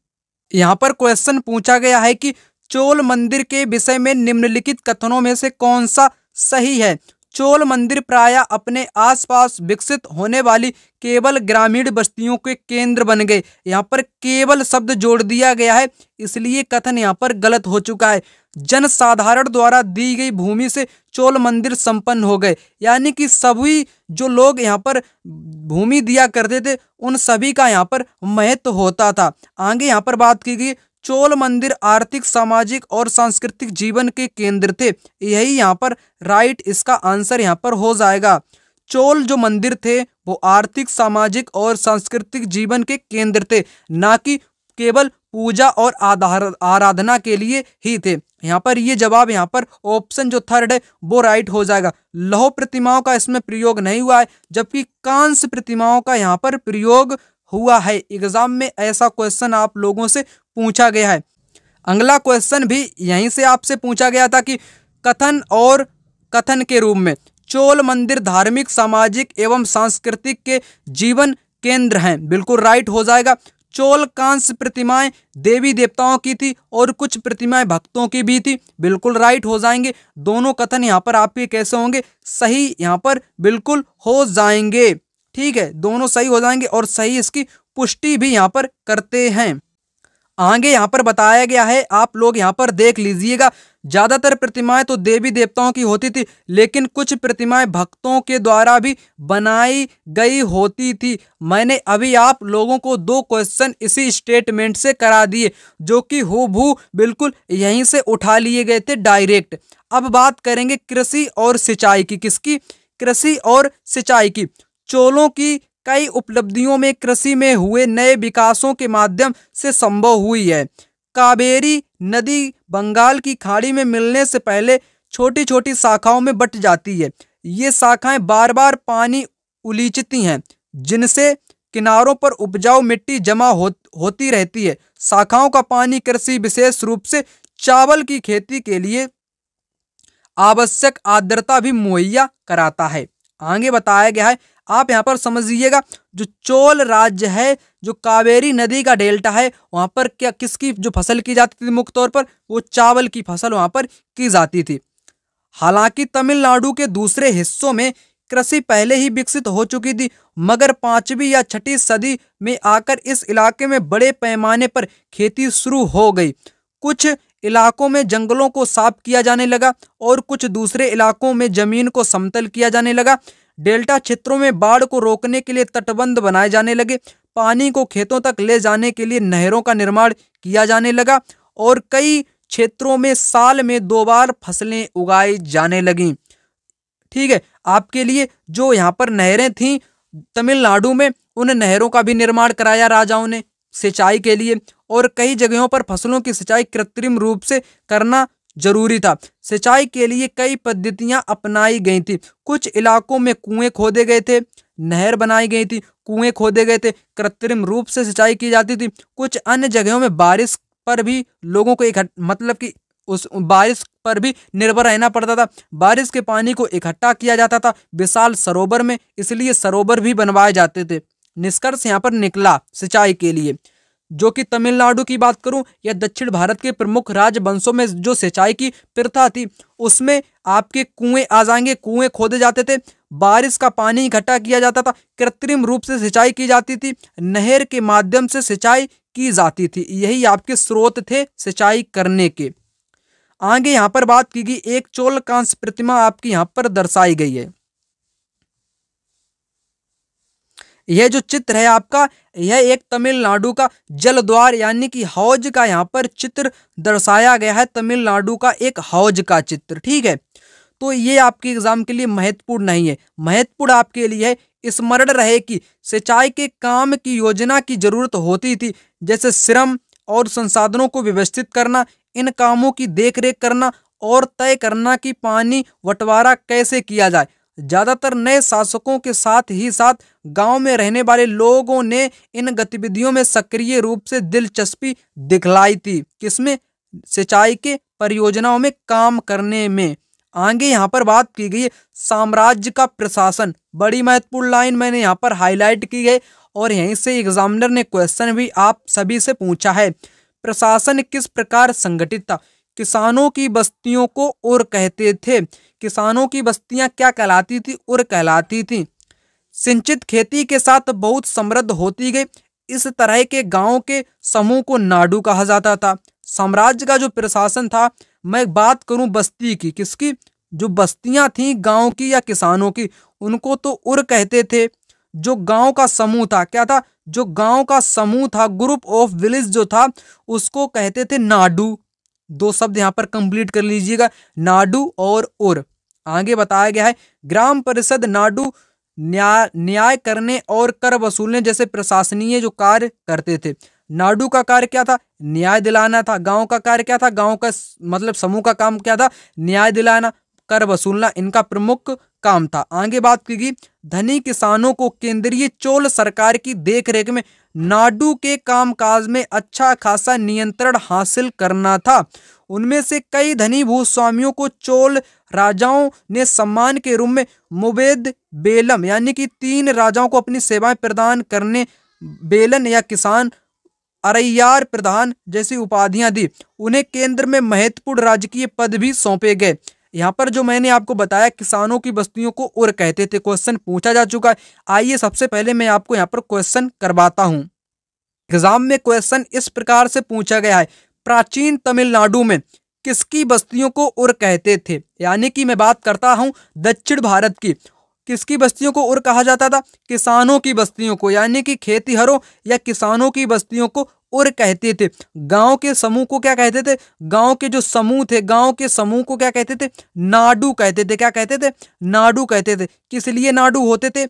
यहाँ पर क्वेश्चन पूछा गया है कि चोल मंदिर के विषय में निम्नलिखित कथनों में से कौन सा सही है चोल मंदिर प्रायः अपने आसपास विकसित होने वाली केवल ग्रामीण बस्तियों के केंद्र बन गए यहाँ पर केवल शब्द जोड़ दिया गया है इसलिए कथन यहाँ पर गलत हो चुका है जनसाधारण द्वारा दी गई भूमि से चोल मंदिर संपन्न हो गए यानी कि सभी जो लोग यहाँ पर भूमि दिया करते थे उन सभी का यहाँ पर महत्व होता था आगे यहाँ पर बात की गई चोल मंदिर आर्थिक सामाजिक और सांस्कृतिक जीवन के केंद्र थे यही यहाँ पर राइट इसका आंसर यहाँ पर हो जाएगा चोल जो मंदिर थे वो आर्थिक सामाजिक और सांस्कृतिक जीवन के केंद्र थे ना कि केवल पूजा और आधार आराधना के लिए ही थे यहाँ पर ये जवाब यहाँ पर ऑप्शन जो थर्ड है वो राइट हो जाएगा लौह प्रतिमाओं का इसमें प्रयोग नहीं हुआ है जबकि कांस्य प्रतिमाओं का यहाँ पर प्रयोग हुआ है एग्ज़ाम में ऐसा क्वेश्चन आप लोगों से पूछा गया है अगला क्वेश्चन भी यहीं से आपसे पूछा गया था कि कथन और कथन के रूप में चोल मंदिर धार्मिक सामाजिक एवं सांस्कृतिक के जीवन केंद्र हैं बिल्कुल राइट हो जाएगा चोल कांस्य प्रतिमाएं देवी देवताओं की थी और कुछ प्रतिमाएं भक्तों की भी थी बिल्कुल राइट हो जाएंगे दोनों कथन यहाँ पर आपके कैसे होंगे सही यहाँ पर बिल्कुल हो जाएंगे ठीक है दोनों सही हो जाएंगे और सही इसकी पुष्टि भी यहाँ पर करते हैं आगे यहाँ पर बताया गया है आप लोग यहाँ पर देख लीजिएगा ज़्यादातर प्रतिमाएं तो देवी देवताओं की होती थी लेकिन कुछ प्रतिमाएं भक्तों के द्वारा भी बनाई गई होती थी मैंने अभी आप लोगों को दो क्वेश्चन इसी स्टेटमेंट से करा दिए जो कि भू बिल्कुल यहीं से उठा लिए गए थे डायरेक्ट अब बात करेंगे कृषि और सिंचाई की किसकी कृषि और सिंचाई की चोलों की कई उपलब्धियों में कृषि में हुए नए विकासों के माध्यम से संभव हुई है कावेरी नदी बंगाल की खाड़ी में मिलने से पहले छोटी छोटी शाखाओं में बट जाती है ये शाखाएं बार बार पानी उलीचती हैं जिनसे किनारों पर उपजाऊ मिट्टी जमा हो, होती रहती है शाखाओं का पानी कृषि विशेष रूप से चावल की खेती के लिए आवश्यक आर्द्रता भी मुहैया कराता है आगे बताया गया है आप यहाँ पर समझ लीजिएगा जो चोल राज्य है जो कावेरी नदी का डेल्टा है वहाँ पर क्या किसकी जो फसल की जाती थी मुख्य तौर पर वो चावल की फसल वहाँ पर की जाती थी हालांकि तमिलनाडु के दूसरे हिस्सों में कृषि पहले ही विकसित हो चुकी थी मगर पाँचवीं या छठी सदी में आकर इस इलाके में बड़े पैमाने पर खेती शुरू हो गई कुछ इलाकों में जंगलों को साफ किया जाने लगा और कुछ दूसरे इलाकों में जमीन को समतल किया जाने लगा डेल्टा क्षेत्रों में बाढ़ को रोकने के लिए तटबंध बनाए जाने लगे पानी को खेतों तक ले जाने के लिए नहरों का निर्माण किया जाने लगा और कई क्षेत्रों में साल में दो बार फसलें उगाई जाने लगीं ठीक है आपके लिए जो यहाँ पर नहरें थीं तमिलनाडु में उन नहरों का भी निर्माण कराया राजाओं ने सिंचाई के लिए और कई जगहों पर फसलों की सिंचाई कृत्रिम रूप से करना जरूरी था सिंचाई के लिए कई पद्धतियां अपनाई गई थी कुछ इलाकों में कुएं खोदे गए थे नहर बनाई गई थी कुएं खोदे गए थे कृत्रिम रूप से सिंचाई की जाती थी कुछ अन्य जगहों में बारिश पर भी लोगों को एक मतलब कि उस बारिश पर भी निर्भर रहना पड़ता था बारिश के पानी को इकट्ठा किया जाता था विशाल सरोवर में इसलिए सरोवर भी बनवाए जाते थे निष्कर्ष यहाँ पर निकला सिंचाई के लिए जो कि तमिलनाडु की बात करूं या दक्षिण भारत के प्रमुख राजवंशों में जो सिंचाई की प्रथा थी उसमें आपके कुएं आ जाएंगे कुएं खोदे जाते थे बारिश का पानी इकट्ठा किया जाता था कृत्रिम रूप से सिंचाई की जाती थी नहर के माध्यम से सिंचाई की जाती थी यही आपके स्रोत थे सिंचाई करने के आगे यहाँ पर बात की गई एक चोलकांस प्रतिमा आपकी यहाँ पर दर्शाई गई है यह जो चित्र है आपका यह एक तमिलनाडु का जलद्वार यानी कि हौज का यहाँ पर चित्र दर्शाया गया है तमिलनाडु का एक हौज का चित्र ठीक है तो ये आपके एग्जाम के लिए महत्वपूर्ण नहीं है महत्वपूर्ण आपके लिए है स्मरण रहे कि सिंचाई के काम की योजना की जरूरत होती थी जैसे श्रम और संसाधनों को व्यवस्थित करना इन कामों की देखरेख करना और तय करना कि पानी बंटवारा कैसे किया जाए ज़्यादातर नए शासकों के साथ ही साथ गांव में रहने वाले लोगों ने इन गतिविधियों में सक्रिय रूप से दिलचस्पी दिखलाई थी किसमें सिंचाई के परियोजनाओं में काम करने में आगे यहाँ पर बात की गई साम्राज्य का प्रशासन बड़ी महत्वपूर्ण लाइन मैंने यहाँ पर हाईलाइट की है और यहीं से एग्जामिनर ने क्वेश्चन भी आप सभी से पूछा है प्रशासन किस प्रकार संगठित था किसानों की बस्तियों को उर कहते थे किसानों की बस्तियां क्या कहलाती थी उर कहलाती थी सिंचित खेती के साथ बहुत समृद्ध होती गई इस तरह के गाँव के समूह को नाडू कहा जाता था साम्राज्य का जो प्रशासन था मैं बात करूं बस्ती की किसकी जो बस्तियां थीं गांव की या किसानों की उनको तो उर कहते थे जो गांव का समूह था क्या था जो गांव का समूह था ग्रुप ऑफ विलेज जो था उसको कहते थे नाडू दो शब्द यहाँ पर कंप्लीट कर लीजिएगा नाडू और और आगे बताया गया है ग्राम परिषद नाडू न्याय न्याय करने और कर वसूलने जैसे प्रशासनीय जो कार्य करते थे नाडू का कार्य क्या था न्याय दिलाना था गांव का कार्य क्या था गांव का मतलब समूह का काम क्या था न्याय दिलाना कर वसूलना इनका प्रमुख काम था आगे बात की गई धनी किसानों को केंद्रीय चोल सरकार की देखरेख में नाडू के कामकाज में अच्छा खासा नियंत्रण हासिल करना था उनमें से कई धनी भूस्वामियों को चोल राजाओं ने सम्मान के रूप में मुबेद बेलम यानी कि तीन राजाओं को अपनी सेवाएं प्रदान करने बेलन या किसान अरैयार प्रधान जैसी उपाधियां दी उन्हें केंद्र में महत्वपूर्ण राजकीय पद भी सौंपे गए यहाँ पर जो मैंने आपको बताया किसानों की बस्तियों को उर कहते थे क्वेश्चन पूछा जा चुका है आइए सबसे पहले मैं आपको यहाँ पर क्वेश्चन करवाता हूँ एग्जाम में क्वेश्चन इस प्रकार से पूछा गया है प्राचीन तमिलनाडु में किसकी बस्तियों को उर कहते थे यानी कि मैं बात करता हूँ दक्षिण भारत की किसकी बस्तियों को उर कहा जाता था किसानों की बस्तियों को यानी कि खेतीहरों या किसानों की बस्तियों को उर कहते थे गांव के समूह को क्या कहते थे गांव के जो समूह थे गांव के समूह को क्या कहते थे नाडू कहते थे क्या कहते थे नाडू कहते थे किस लिए नाडू होते थे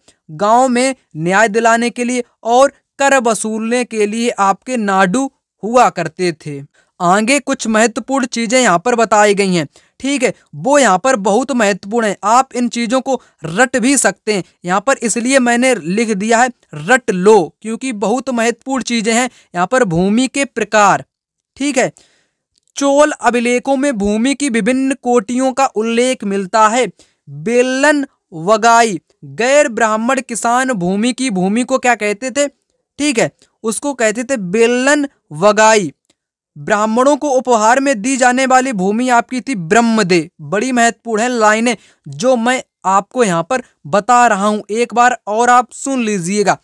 गांव में न्याय दिलाने के लिए और कर वसूलने के लिए आपके नाडू हुआ करते थे आगे कुछ महत्वपूर्ण चीजें यहाँ पर बताई गई हैं ठीक है वो यहाँ पर बहुत महत्वपूर्ण है आप इन चीज़ों को रट भी सकते हैं यहाँ पर इसलिए मैंने लिख दिया है रट लो क्योंकि बहुत महत्वपूर्ण चीज़ें हैं यहाँ पर भूमि के प्रकार ठीक है चोल अभिलेखों में भूमि की विभिन्न कोटियों का उल्लेख मिलता है बेलन वगाई गैर ब्राह्मण किसान भूमि की भूमि को क्या कहते थे ठीक है उसको कहते थे बेलन वगाई ब्राह्मणों को उपहार में दी जाने वाली भूमि आपकी थी ब्रह्मदे बड़ी महत्वपूर्ण है लाइनें जो मैं आपको यहाँ पर बता रहा हूँ एक बार और आप सुन लीजिएगा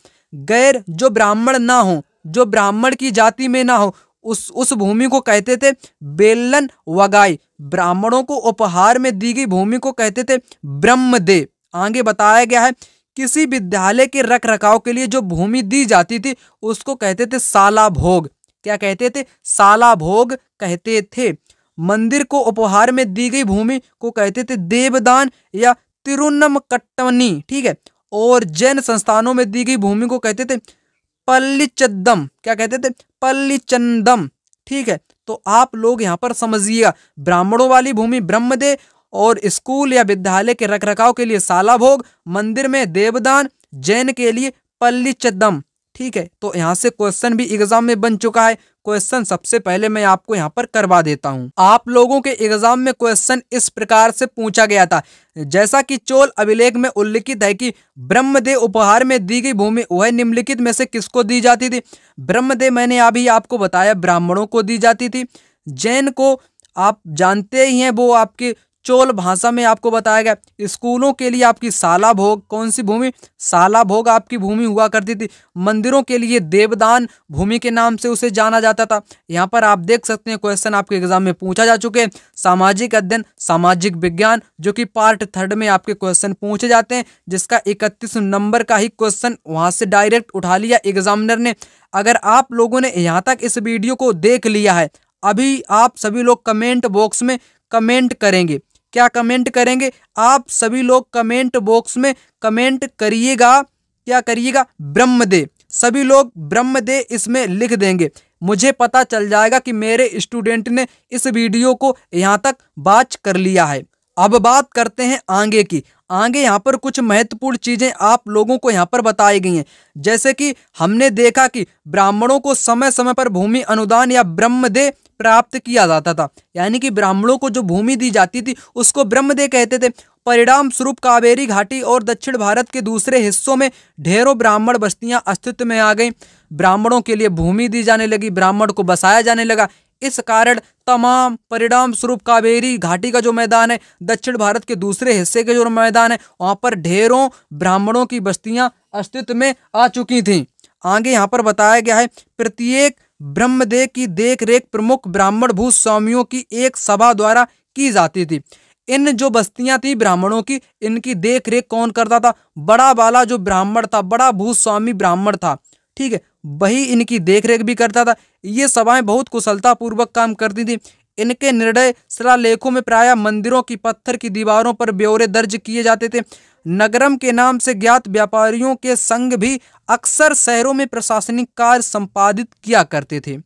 गैर जो ब्राह्मण ना हो जो ब्राह्मण की जाति में ना हो उस उस भूमि को कहते थे बेलन वगाई ब्राह्मणों को उपहार में दी गई भूमि को कहते थे ब्रह्मदे आगे बताया गया है किसी विद्यालय के रख रखाव के लिए जो भूमि दी जाती थी उसको कहते थे साला भोग क्या कहते थे साला भोग कहते थे मंदिर को उपहार में दी गई भूमि को कहते थे देवदान या तिरुन्नम कट्टनी ठीक है और जैन संस्थानों में दी गई भूमि को कहते थे पल्लीचदम क्या कहते थे पल्लीचंदम ठीक है तो आप लोग यहाँ पर समझिएगा ब्राह्मणों वाली भूमि ब्रह्मदेव और स्कूल या विद्यालय के रखरखाव के लिए साला भोग मंदिर में देवदान जैन के लिए पल्लीचदम ठीक है तो यहाँ से क्वेश्चन भी एग्जाम में बन चुका है क्वेश्चन सबसे पहले मैं आपको यहाँ पर करवा देता हूँ आप लोगों के एग्जाम में क्वेश्चन इस प्रकार से पूछा गया था जैसा कि चोल अभिलेख में उल्लिखित है कि ब्रह्मदेव उपहार में दी गई भूमि वह निम्नलिखित में से किसको दी जाती थी ब्रह्मदेव मैंने अभी आपको बताया ब्राह्मणों को दी जाती थी जैन को आप जानते ही हैं वो आपके चोल भाषा में आपको बताया गया स्कूलों के लिए आपकी साला भोग कौन सी भूमि साला भोग आपकी भूमि हुआ करती थी मंदिरों के लिए देवदान भूमि के नाम से उसे जाना जाता था यहाँ पर आप देख सकते हैं क्वेश्चन आपके एग्जाम में पूछा जा चुके हैं सामाजिक अध्ययन सामाजिक विज्ञान जो कि पार्ट थर्ड में आपके क्वेश्चन पूछे जाते हैं जिसका इकतीस नंबर का ही क्वेश्चन वहाँ से डायरेक्ट उठा लिया एग्जामिनर ने अगर आप लोगों ने यहाँ तक इस वीडियो को देख लिया है अभी आप सभी लोग कमेंट बॉक्स में कमेंट करेंगे क्या कमेंट करेंगे आप सभी लोग कमेंट बॉक्स में कमेंट करिएगा क्या करिएगा दे सभी लोग दे इसमें लिख देंगे मुझे पता चल जाएगा कि मेरे स्टूडेंट ने इस वीडियो को यहाँ तक बाच कर लिया है अब बात करते हैं आगे की आगे यहाँ पर कुछ महत्वपूर्ण चीज़ें आप लोगों को यहाँ पर बताई गई हैं जैसे कि हमने देखा कि ब्राह्मणों को समय समय पर भूमि अनुदान या दे प्राप्त किया जाता था यानी कि ब्राह्मणों को जो भूमि दी जाती थी उसको ब्रह्मदेह कहते थे परिणाम स्वरूप कावेरी घाटी और दक्षिण भारत के दूसरे हिस्सों में ढेरों ब्राह्मण बस्तियां अस्तित्व में आ गईं ब्राह्मणों के लिए भूमि दी जाने लगी ब्राह्मण को बसाया जाने लगा इस कारण तमाम परिणाम स्वरूप कावेरी घाटी का जो मैदान है दक्षिण भारत के दूसरे हिस्से के जो मैदान है वहाँ पर ढेरों ब्राह्मणों की बस्तियाँ अस्तित्व में आ चुकी थीं आगे यहाँ पर बताया गया है प्रत्येक ब्रह्मदेव की देखरेख प्रमुख ब्राह्मण भू स्वामियों की एक सभा द्वारा की जाती थी इन जो बस्तियां थी ब्राह्मणों की इनकी देख रेख कौन करता था बड़ा वाला जो ब्राह्मण था बड़ा भूस्वामी ब्राह्मण था ठीक है वही इनकी देख रेख भी करता था ये सभाएं बहुत कुशलतापूर्वक काम करती थी इनके निर्णय शिलालेखों में प्रायः मंदिरों की पत्थर की दीवारों पर ब्यौरे दर्ज किए जाते थे नगरम के नाम से ज्ञात व्यापारियों के संघ भी अक्सर शहरों में प्रशासनिक कार्य संपादित किया करते थे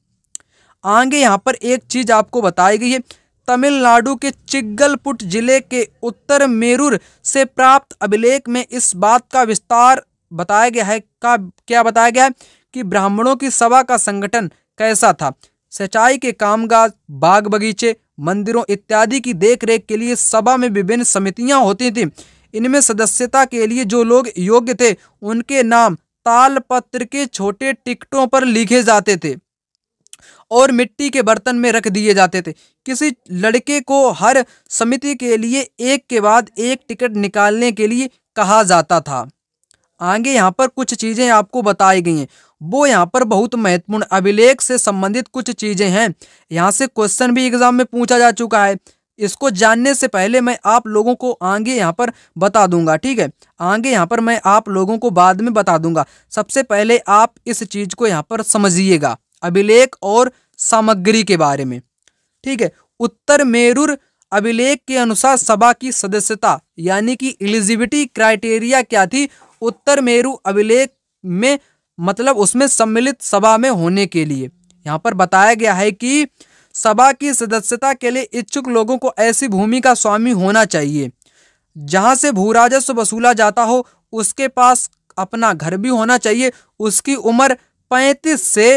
आगे यहाँ पर एक चीज़ आपको बताई गई है तमिलनाडु के चिग्गलपुट जिले के उत्तर मेरुर से प्राप्त अभिलेख में इस बात का विस्तार बताया गया है का क्या बताया गया है कि ब्राह्मणों की सभा का संगठन कैसा था सिंचाई के कामकाज बाग बगीचे मंदिरों इत्यादि की देखरेख के लिए सभा में विभिन्न समितियां होती थीं इनमें सदस्यता के लिए जो लोग योग्य थे उनके नाम ताल पत्र के छोटे टिकटों पर लिखे जाते थे और मिट्टी के बर्तन में रख दिए जाते थे किसी लड़के को हर समिति के लिए एक के बाद एक टिकट निकालने के लिए कहा जाता था आगे यहाँ पर कुछ चीज़ें आपको बताई गई हैं वो यहाँ पर बहुत महत्वपूर्ण अभिलेख से संबंधित कुछ चीज़ें हैं यहाँ से क्वेश्चन भी एग्जाम में पूछा जा चुका है इसको जानने से पहले मैं आप लोगों को आगे यहाँ पर बता दूंगा ठीक है आगे यहाँ पर मैं आप लोगों को बाद में बता दूंगा सबसे पहले आप इस चीज़ को यहाँ पर समझिएगा अभिलेख और सामग्री के बारे में ठीक है उत्तर मेरुर अभिलेख के अनुसार सभा की सदस्यता यानी कि एलिजिबिलिटी क्राइटेरिया क्या थी उत्तर मेरु अभिलेख में मतलब उसमें सम्मिलित सभा में होने के लिए यहाँ पर बताया गया है कि सभा की सदस्यता के लिए इच्छुक लोगों को ऐसी भूमि का स्वामी होना चाहिए जहाँ से भू राजस्व वसूला जाता हो उसके पास अपना घर भी होना चाहिए उसकी उम्र पैंतीस से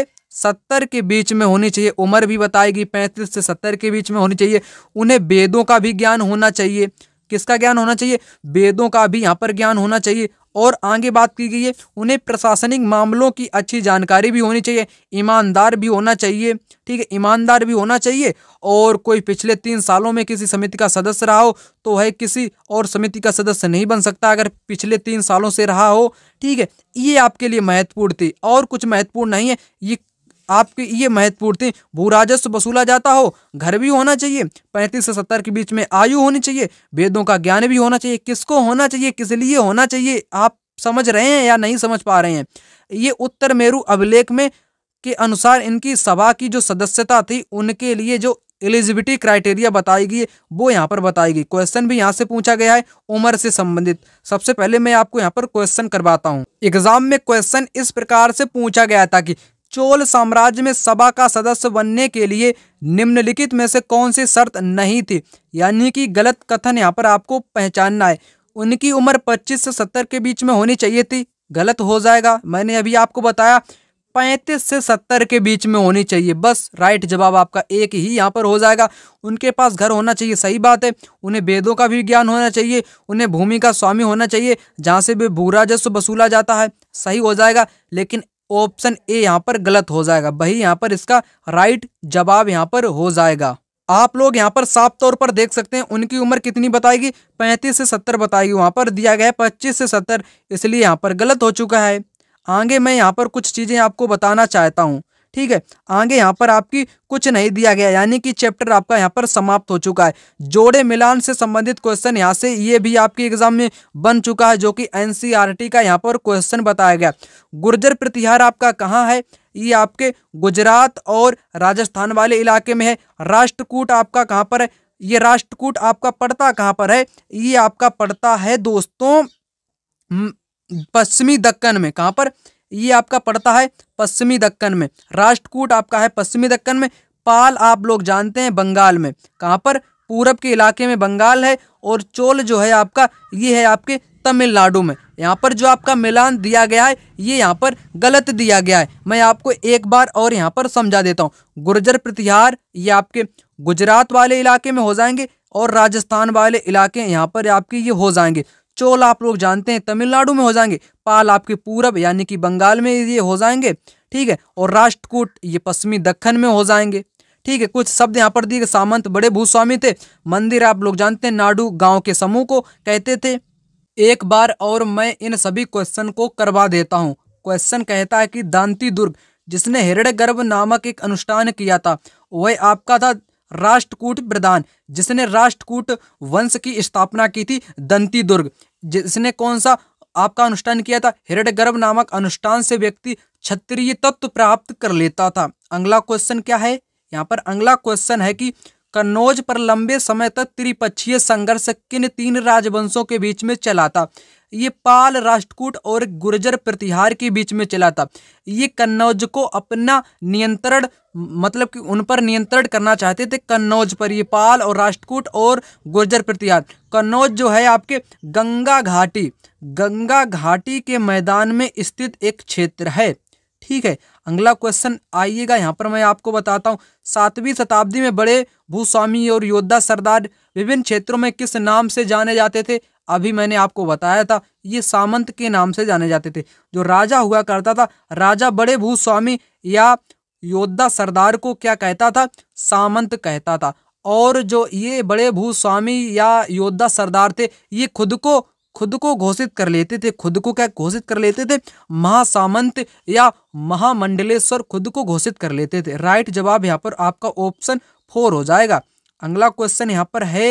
सत्तर के बीच में होनी चाहिए उम्र भी बताएगी पैंतीस से सत्तर के बीच में होनी चाहिए उन्हें वेदों का भी ज्ञान होना चाहिए किसका ज्ञान होना चाहिए वेदों का भी यहाँ पर ज्ञान होना चाहिए और आगे बात की गई है उन्हें प्रशासनिक मामलों की अच्छी जानकारी भी होनी चाहिए ईमानदार भी होना चाहिए ठीक है ईमानदार भी होना चाहिए और कोई पिछले तीन सालों में किसी समिति का सदस्य रहा हो तो वह किसी और समिति का सदस्य नहीं बन सकता अगर पिछले तीन सालों से रहा हो ठीक है ये आपके लिए महत्वपूर्ण थी और कुछ महत्वपूर्ण नहीं है ये आपके ये महत्वपूर्ण थे भू राजस्व वसूला जाता हो घर भी होना चाहिए पैंतीस से सत्तर के बीच में आयु होनी चाहिए वेदों का ज्ञान भी होना चाहिए किसको होना चाहिए किस लिए होना चाहिए आप समझ रहे हैं या नहीं समझ पा रहे हैं ये उत्तर मेरु अभिलेख में के अनुसार इनकी सभा की जो सदस्यता थी उनके लिए जो एलिजिबिलिटी क्राइटेरिया बताई गई वो यहाँ पर बताई गई क्वेश्चन भी यहाँ से पूछा गया है उम्र से संबंधित सबसे पहले मैं आपको यहाँ पर क्वेश्चन करवाता हूँ एग्जाम में क्वेश्चन इस प्रकार से पूछा गया था कि चोल साम्राज्य में सभा का सदस्य बनने के लिए निम्नलिखित में से कौन सी शर्त नहीं थी यानी कि गलत कथन यहाँ पर आपको पहचानना है उनकी उम्र 25 से 70 के बीच में होनी चाहिए थी गलत हो जाएगा मैंने अभी आपको बताया 35 से 70 के बीच में होनी चाहिए बस राइट जवाब आपका एक ही यहाँ पर हो जाएगा उनके पास घर होना चाहिए सही बात है उन्हें वेदों का भी ज्ञान होना चाहिए उन्हें भूमि का स्वामी होना चाहिए जहाँ से भी भू राजस्व वसूला जाता है सही हो जाएगा लेकिन ऑप्शन ए यहाँ पर गलत हो जाएगा वही यहाँ पर इसका राइट जवाब यहाँ पर हो जाएगा आप लोग यहाँ पर साफ तौर पर देख सकते हैं उनकी उम्र कितनी बताएगी पैंतीस से सत्तर बताएगी वहाँ पर दिया गया है पच्चीस से सत्तर इसलिए यहाँ पर गलत हो चुका है आगे मैं यहाँ पर कुछ चीज़ें आपको बताना चाहता हूँ ठीक है आगे यहाँ पर आपकी कुछ नहीं दिया गया यानी कि चैप्टर आपका यहाँ पर समाप्त हो चुका है जोड़े मिलान से संबंधित क्वेश्चन यहाँ से ये भी आपके एग्जाम में बन चुका है जो कि एन e का यहाँ पर क्वेश्चन बताया गया गुर्जर प्रतिहार आपका कहाँ है ये आपके गुजरात और राजस्थान वाले इलाके में है राष्ट्रकूट आपका कहाँ पर है ये राष्ट्रकूट आपका पड़ता कहाँ पर है ये आपका पड़ता है दोस्तों पश्चिमी दक्कन में कहाँ पर ये आपका पड़ता है पश्चिमी दक्कन में राष्ट्रकूट आपका है पश्चिमी दक्कन में पाल आप लोग जानते हैं बंगाल में कहाँ पर पूरब के इलाके में बंगाल है और चोल जो है आपका ये है आपके तमिलनाडु में यहाँ पर जो आपका मिलान दिया गया है ये यहाँ पर गलत दिया गया है मैं आपको एक बार और यहाँ पर समझा देता हूँ गुर्जर प्रतिहार ये आपके गुजरात वाले इलाके में हो जाएंगे और राजस्थान वाले इलाके यहाँ पर आपके ये हो जाएंगे चोल आप लोग जानते हैं तमिलनाडु में हो जाएंगे पाल आपके पूरब यानी कि बंगाल में ये हो जाएंगे ठीक है और राष्ट्रकूट ये पश्चिमी दखन में हो जाएंगे ठीक है कुछ शब्द यहाँ पर दिए सामंत बड़े भूस्वामी थे मंदिर आप लोग जानते हैं नाडू गांव के समूह को कहते थे एक बार और मैं इन सभी क्वेश्चन को करवा देता हूँ क्वेश्चन कहता है कि दांती दुर्ग जिसने हिरण गर्भ नामक एक अनुष्ठान किया था वह आपका था राष्ट्रकूट प्रदान जिसने राष्ट्रकूट वंश की स्थापना की थी दंती दुर्ग जिसने कौन सा आपका अनुष्ठान किया था हिरड गर्भ नामक अनुष्ठान से व्यक्ति क्षत्रिय तत्व प्राप्त कर लेता था अगला क्वेश्चन क्या है यहाँ पर अगला क्वेश्चन है कि कन्नौज पर लंबे समय तक त्रिपक्षीय संघर्ष किन तीन राजवंशों के बीच में चला था ये पाल राष्ट्रकूट और गुर्जर प्रतिहार के बीच में चला था ये कन्नौज को अपना नियंत्रण मतलब कि उन पर नियंत्रण करना चाहते थे कन्नौज पर ये पाल और राष्ट्रकूट और गुर्जर प्रतिहार कन्नौज जो है आपके गंगा घाटी गंगा घाटी के मैदान में स्थित एक क्षेत्र है ठीक है अगला क्वेश्चन आइएगा यहाँ पर मैं आपको बताता हूँ सातवीं शताब्दी में बड़े भूस्वामी और योद्धा सरदार विभिन्न क्षेत्रों में किस नाम से जाने जाते थे अभी मैंने आपको बताया था ये सामंत के नाम से जाने जाते थे जो राजा हुआ करता था राजा बड़े भूस्वामी या योद्धा सरदार को क्या कहता था सामंत कहता था और जो ये बड़े भूस्वामी या योद्धा सरदार थे ये खुद को खुद को घोषित कर लेते थे खुद को क्या घोषित कर लेते थे महासामंत या महामंडलेश्वर खुद को घोषित कर लेते थे राइट जवाब यहाँ पर आपका ऑप्शन फोर हो जाएगा अगला क्वेश्चन यहाँ पर है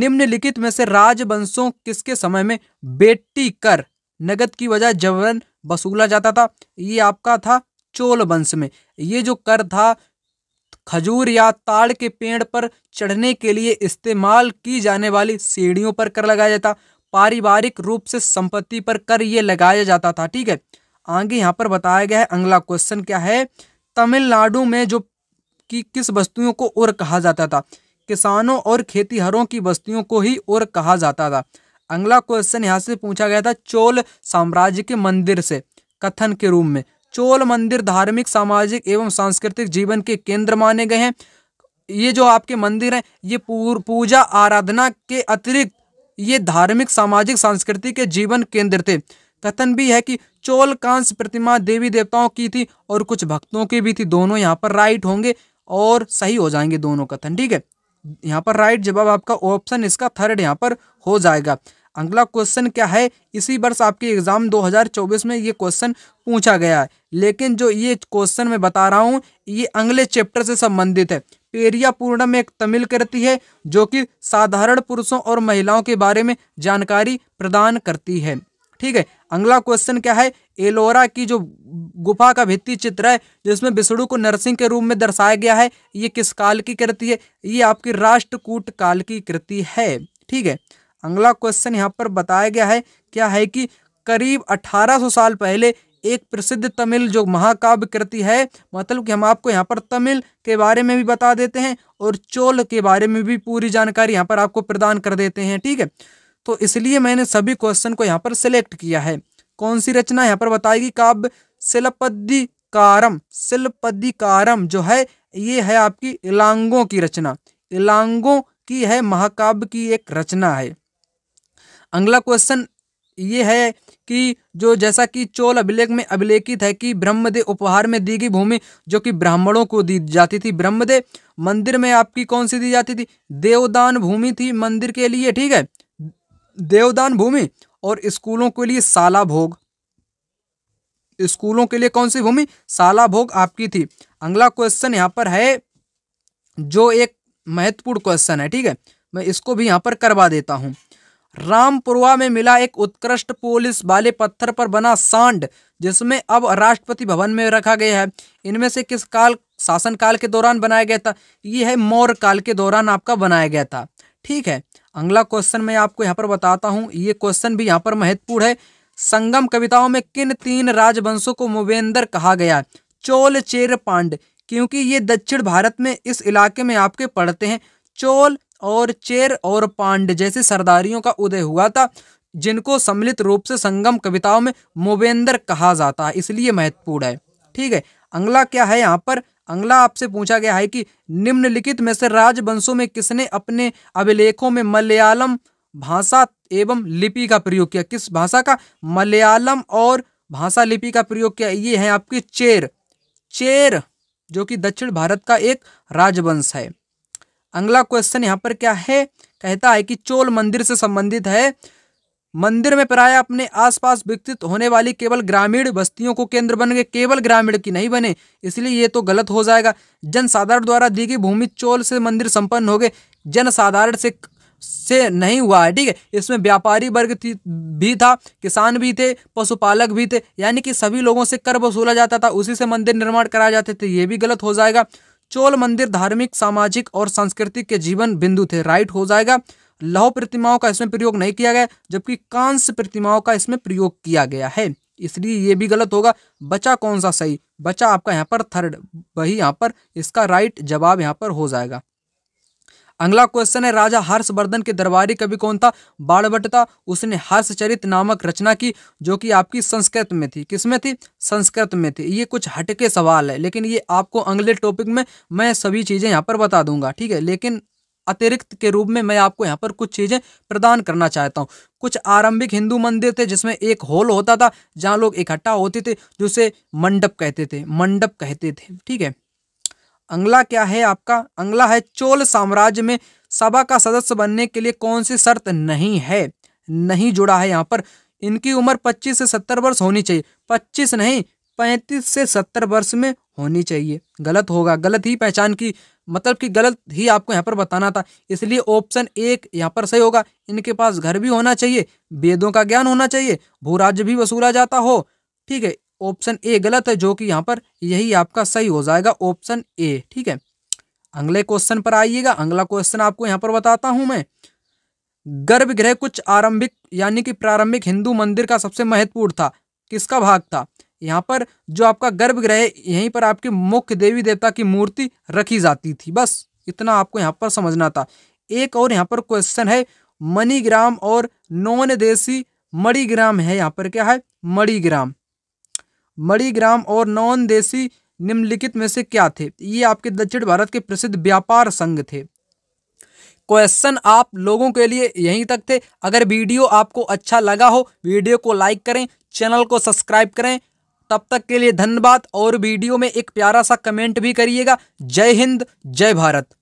निम्नलिखित में से राजवंशों किसके समय में बेटी कर नगद की वजह जबरन वसूला जाता था ये आपका था चोल वंश में ये जो कर था खजूर या ताड़ के पेड़ पर चढ़ने के लिए इस्तेमाल की जाने वाली सीढ़ियों पर कर लगाया जाता पारिवारिक रूप से संपत्ति पर कर ये लगाया जाता था ठीक है आगे यहाँ पर बताया गया है अगला क्वेश्चन क्या है तमिलनाडु में जो कि किस वस्तुओं को और कहा जाता था किसानों और खेतीहरों की बस्तियों को ही और कहा जाता था अगला क्वेश्चन यहाँ से पूछा गया था चोल साम्राज्य के मंदिर से कथन के रूप में चोल मंदिर धार्मिक सामाजिक एवं सांस्कृतिक जीवन के केंद्र माने गए हैं ये जो आपके मंदिर हैं ये पूजा आराधना के अतिरिक्त ये धार्मिक सामाजिक सांस्कृतिक के जीवन केंद्र थे कथन भी है कि चोल कांस प्रतिमा देवी देवताओं की थी और कुछ भक्तों की भी थी दोनों यहाँ पर राइट होंगे और सही हो जाएंगे दोनों कथन ठीक है यहाँ पर राइट जवाब आपका ऑप्शन इसका थर्ड यहाँ पर हो जाएगा अगला क्वेश्चन क्या है इसी वर्ष आपके एग्ज़ाम 2024 में ये क्वेश्चन पूछा गया है लेकिन जो ये क्वेश्चन मैं बता रहा हूँ ये अगले चैप्टर से संबंधित है पेरिया पूर्णम एक तमिल कृति है जो कि साधारण पुरुषों और महिलाओं के बारे में जानकारी प्रदान करती है ठीक है अगला क्वेश्चन क्या है एलोरा की जो गुफा का भित्ति चित्र है जिसमें विष्णु को नरसिंह के रूप में दर्शाया गया है ये किस काल की कृति है ये आपकी राष्ट्रकूट काल की कृति है ठीक है अगला क्वेश्चन यहाँ पर बताया गया है क्या है कि करीब 1800 साल पहले एक प्रसिद्ध तमिल जो महाकाव्य कृति है मतलब कि हम आपको यहाँ पर तमिल के बारे में भी बता देते हैं और चोल के बारे में भी पूरी जानकारी यहाँ पर आपको प्रदान कर देते हैं ठीक है तो इसलिए मैंने सभी क्वेश्चन को यहाँ पर सिलेक्ट किया है कौन सी रचना यहाँ पर बताएगी काव्य शिलपद्धिकारम शिलपद्धिकारम जो है ये है आपकी इलांगों की रचना इलांगों की है महाकाव्य की एक रचना है अगला क्वेश्चन ये है कि जो जैसा कि चोल अभिलेख में अभिलेखित है कि ब्रह्मदेव उपहार में दी गई भूमि जो कि ब्राह्मणों को दी जाती थी ब्रह्मदेव मंदिर में आपकी कौन सी दी जाती थी देवदान भूमि थी मंदिर के लिए ठीक है देवदान भूमि और स्कूलों के लिए साला भोग स्कूलों के लिए कौन सी भूमि साला भोग आपकी थी अगला क्वेश्चन यहाँ पर है जो एक महत्वपूर्ण क्वेश्चन है ठीक है मैं इसको भी यहाँ पर करवा देता हूँ रामपुरवा में मिला एक उत्कृष्ट पुलिस वाले पत्थर पर बना सांड जिसमें अब राष्ट्रपति भवन में रखा गया है इनमें से किस काल शासन काल के दौरान बनाया गया था ये है मौर्य काल के दौरान आपका बनाया गया था ठीक है अगला क्वेश्चन मैं आपको यहाँ पर बताता हूँ ये क्वेश्चन भी यहाँ पर महत्वपूर्ण है संगम कविताओं में किन तीन राजवंशों को मुवेंदर कहा गया चोल चेर पांड क्योंकि ये दक्षिण भारत में इस इलाके में आपके पढ़ते हैं चोल और चेर और पांड जैसे सरदारियों का उदय हुआ था जिनको सम्मिलित रूप से संगम कविताओं में मुवेंदर कहा जाता है इसलिए महत्वपूर्ण है ठीक है अगला क्या है यहाँ पर अंगला आपसे पूछा गया है कि निम्नलिखित में से राजवंशों में किसने अपने अभिलेखों में मलयालम भाषा एवं लिपि का प्रयोग किया किस भाषा का मलयालम और भाषा लिपि का प्रयोग किया ये है आपकी चेर चेर जो कि दक्षिण भारत का एक राजवंश है अगला क्वेश्चन यहाँ पर क्या है कहता है कि चोल मंदिर से संबंधित है मंदिर में प्राय अपने आसपास विकसित होने वाली केवल ग्रामीण बस्तियों को केंद्र बन गए केवल ग्रामीण की नहीं बने इसलिए ये तो गलत हो जाएगा जनसाधारण द्वारा दी गई भूमि चोल से मंदिर संपन्न हो गए जनसाधारण से से नहीं हुआ है ठीक है इसमें व्यापारी वर्ग भी था किसान भी थे पशुपालक भी थे यानी कि सभी लोगों से कर वसूला जाता था उसी से मंदिर निर्माण कराए जाते थे ये भी गलत हो जाएगा चोल मंदिर धार्मिक सामाजिक और सांस्कृतिक के जीवन बिंदु थे राइट हो जाएगा लौह प्रतिमाओं का इसमें प्रयोग नहीं किया गया जबकि कांस्य प्रतिमाओं का इसमें प्रयोग किया गया है इसलिए ये भी गलत होगा बचा कौन सा सही बचा आपका यहाँ पर थर्ड वही यहाँ पर इसका राइट जवाब यहाँ पर हो जाएगा अगला क्वेश्चन है राजा हर्षवर्धन के दरबारी कवि कौन था बाणभट्ट था उसने हर्षचरित नामक रचना की जो कि आपकी संस्कृत में थी किसमें थी संस्कृत में थी ये कुछ हटके सवाल है लेकिन ये आपको अगले टॉपिक में मैं सभी चीज़ें यहाँ पर बता दूंगा ठीक है लेकिन अतिरिक्त के रूप में मैं आपको यहाँ पर कुछ चीज़ें प्रदान करना चाहता हूँ कुछ आरंभिक हिंदू मंदिर थे जिसमें एक हॉल होता था जहाँ लोग इकट्ठा होते थे जिसे मंडप कहते थे मंडप कहते थे ठीक है अंगला क्या है आपका अंगला है चोल साम्राज्य में सभा का सदस्य बनने के लिए कौन सी शर्त नहीं है नहीं जुड़ा है यहाँ पर इनकी उम्र 25 से 70 वर्ष होनी चाहिए 25 नहीं पैंतीस से सत्तर वर्ष में होनी चाहिए गलत होगा गलत ही पहचान की मतलब कि गलत ही आपको यहाँ पर बताना था इसलिए ऑप्शन एक यहाँ पर सही होगा इनके पास घर भी होना चाहिए वेदों का ज्ञान होना चाहिए भूराज्य भी वसूला जाता हो ठीक है ऑप्शन ए गलत है जो कि यहाँ पर यही आपका सही हो जाएगा ऑप्शन ए ठीक है अगले क्वेश्चन पर आइएगा अगला क्वेश्चन आपको यहाँ पर बताता हूँ मैं गर्भगृह कुछ आरंभिक यानी कि प्रारंभिक हिंदू मंदिर का सबसे महत्वपूर्ण था किसका भाग था यहाँ पर जो आपका गर्भगृह है यहीं पर आपके मुख्य देवी देवता की मूर्ति रखी जाती थी बस इतना आपको यहाँ पर समझना था एक और यहाँ पर क्वेश्चन है मणिग्राम और नॉन देसी मणिग्राम है यहाँ पर क्या है मणिग्राम मणिग्राम और नॉन देसी निम्नलिखित में से क्या थे ये आपके दक्षिण भारत के प्रसिद्ध व्यापार संघ थे क्वेश्चन आप लोगों के लिए यहीं तक थे अगर वीडियो आपको अच्छा लगा हो वीडियो को लाइक करें चैनल को सब्सक्राइब करें तब तक के लिए धन्यवाद और वीडियो में एक प्यारा सा कमेंट भी करिएगा जय हिंद जय भारत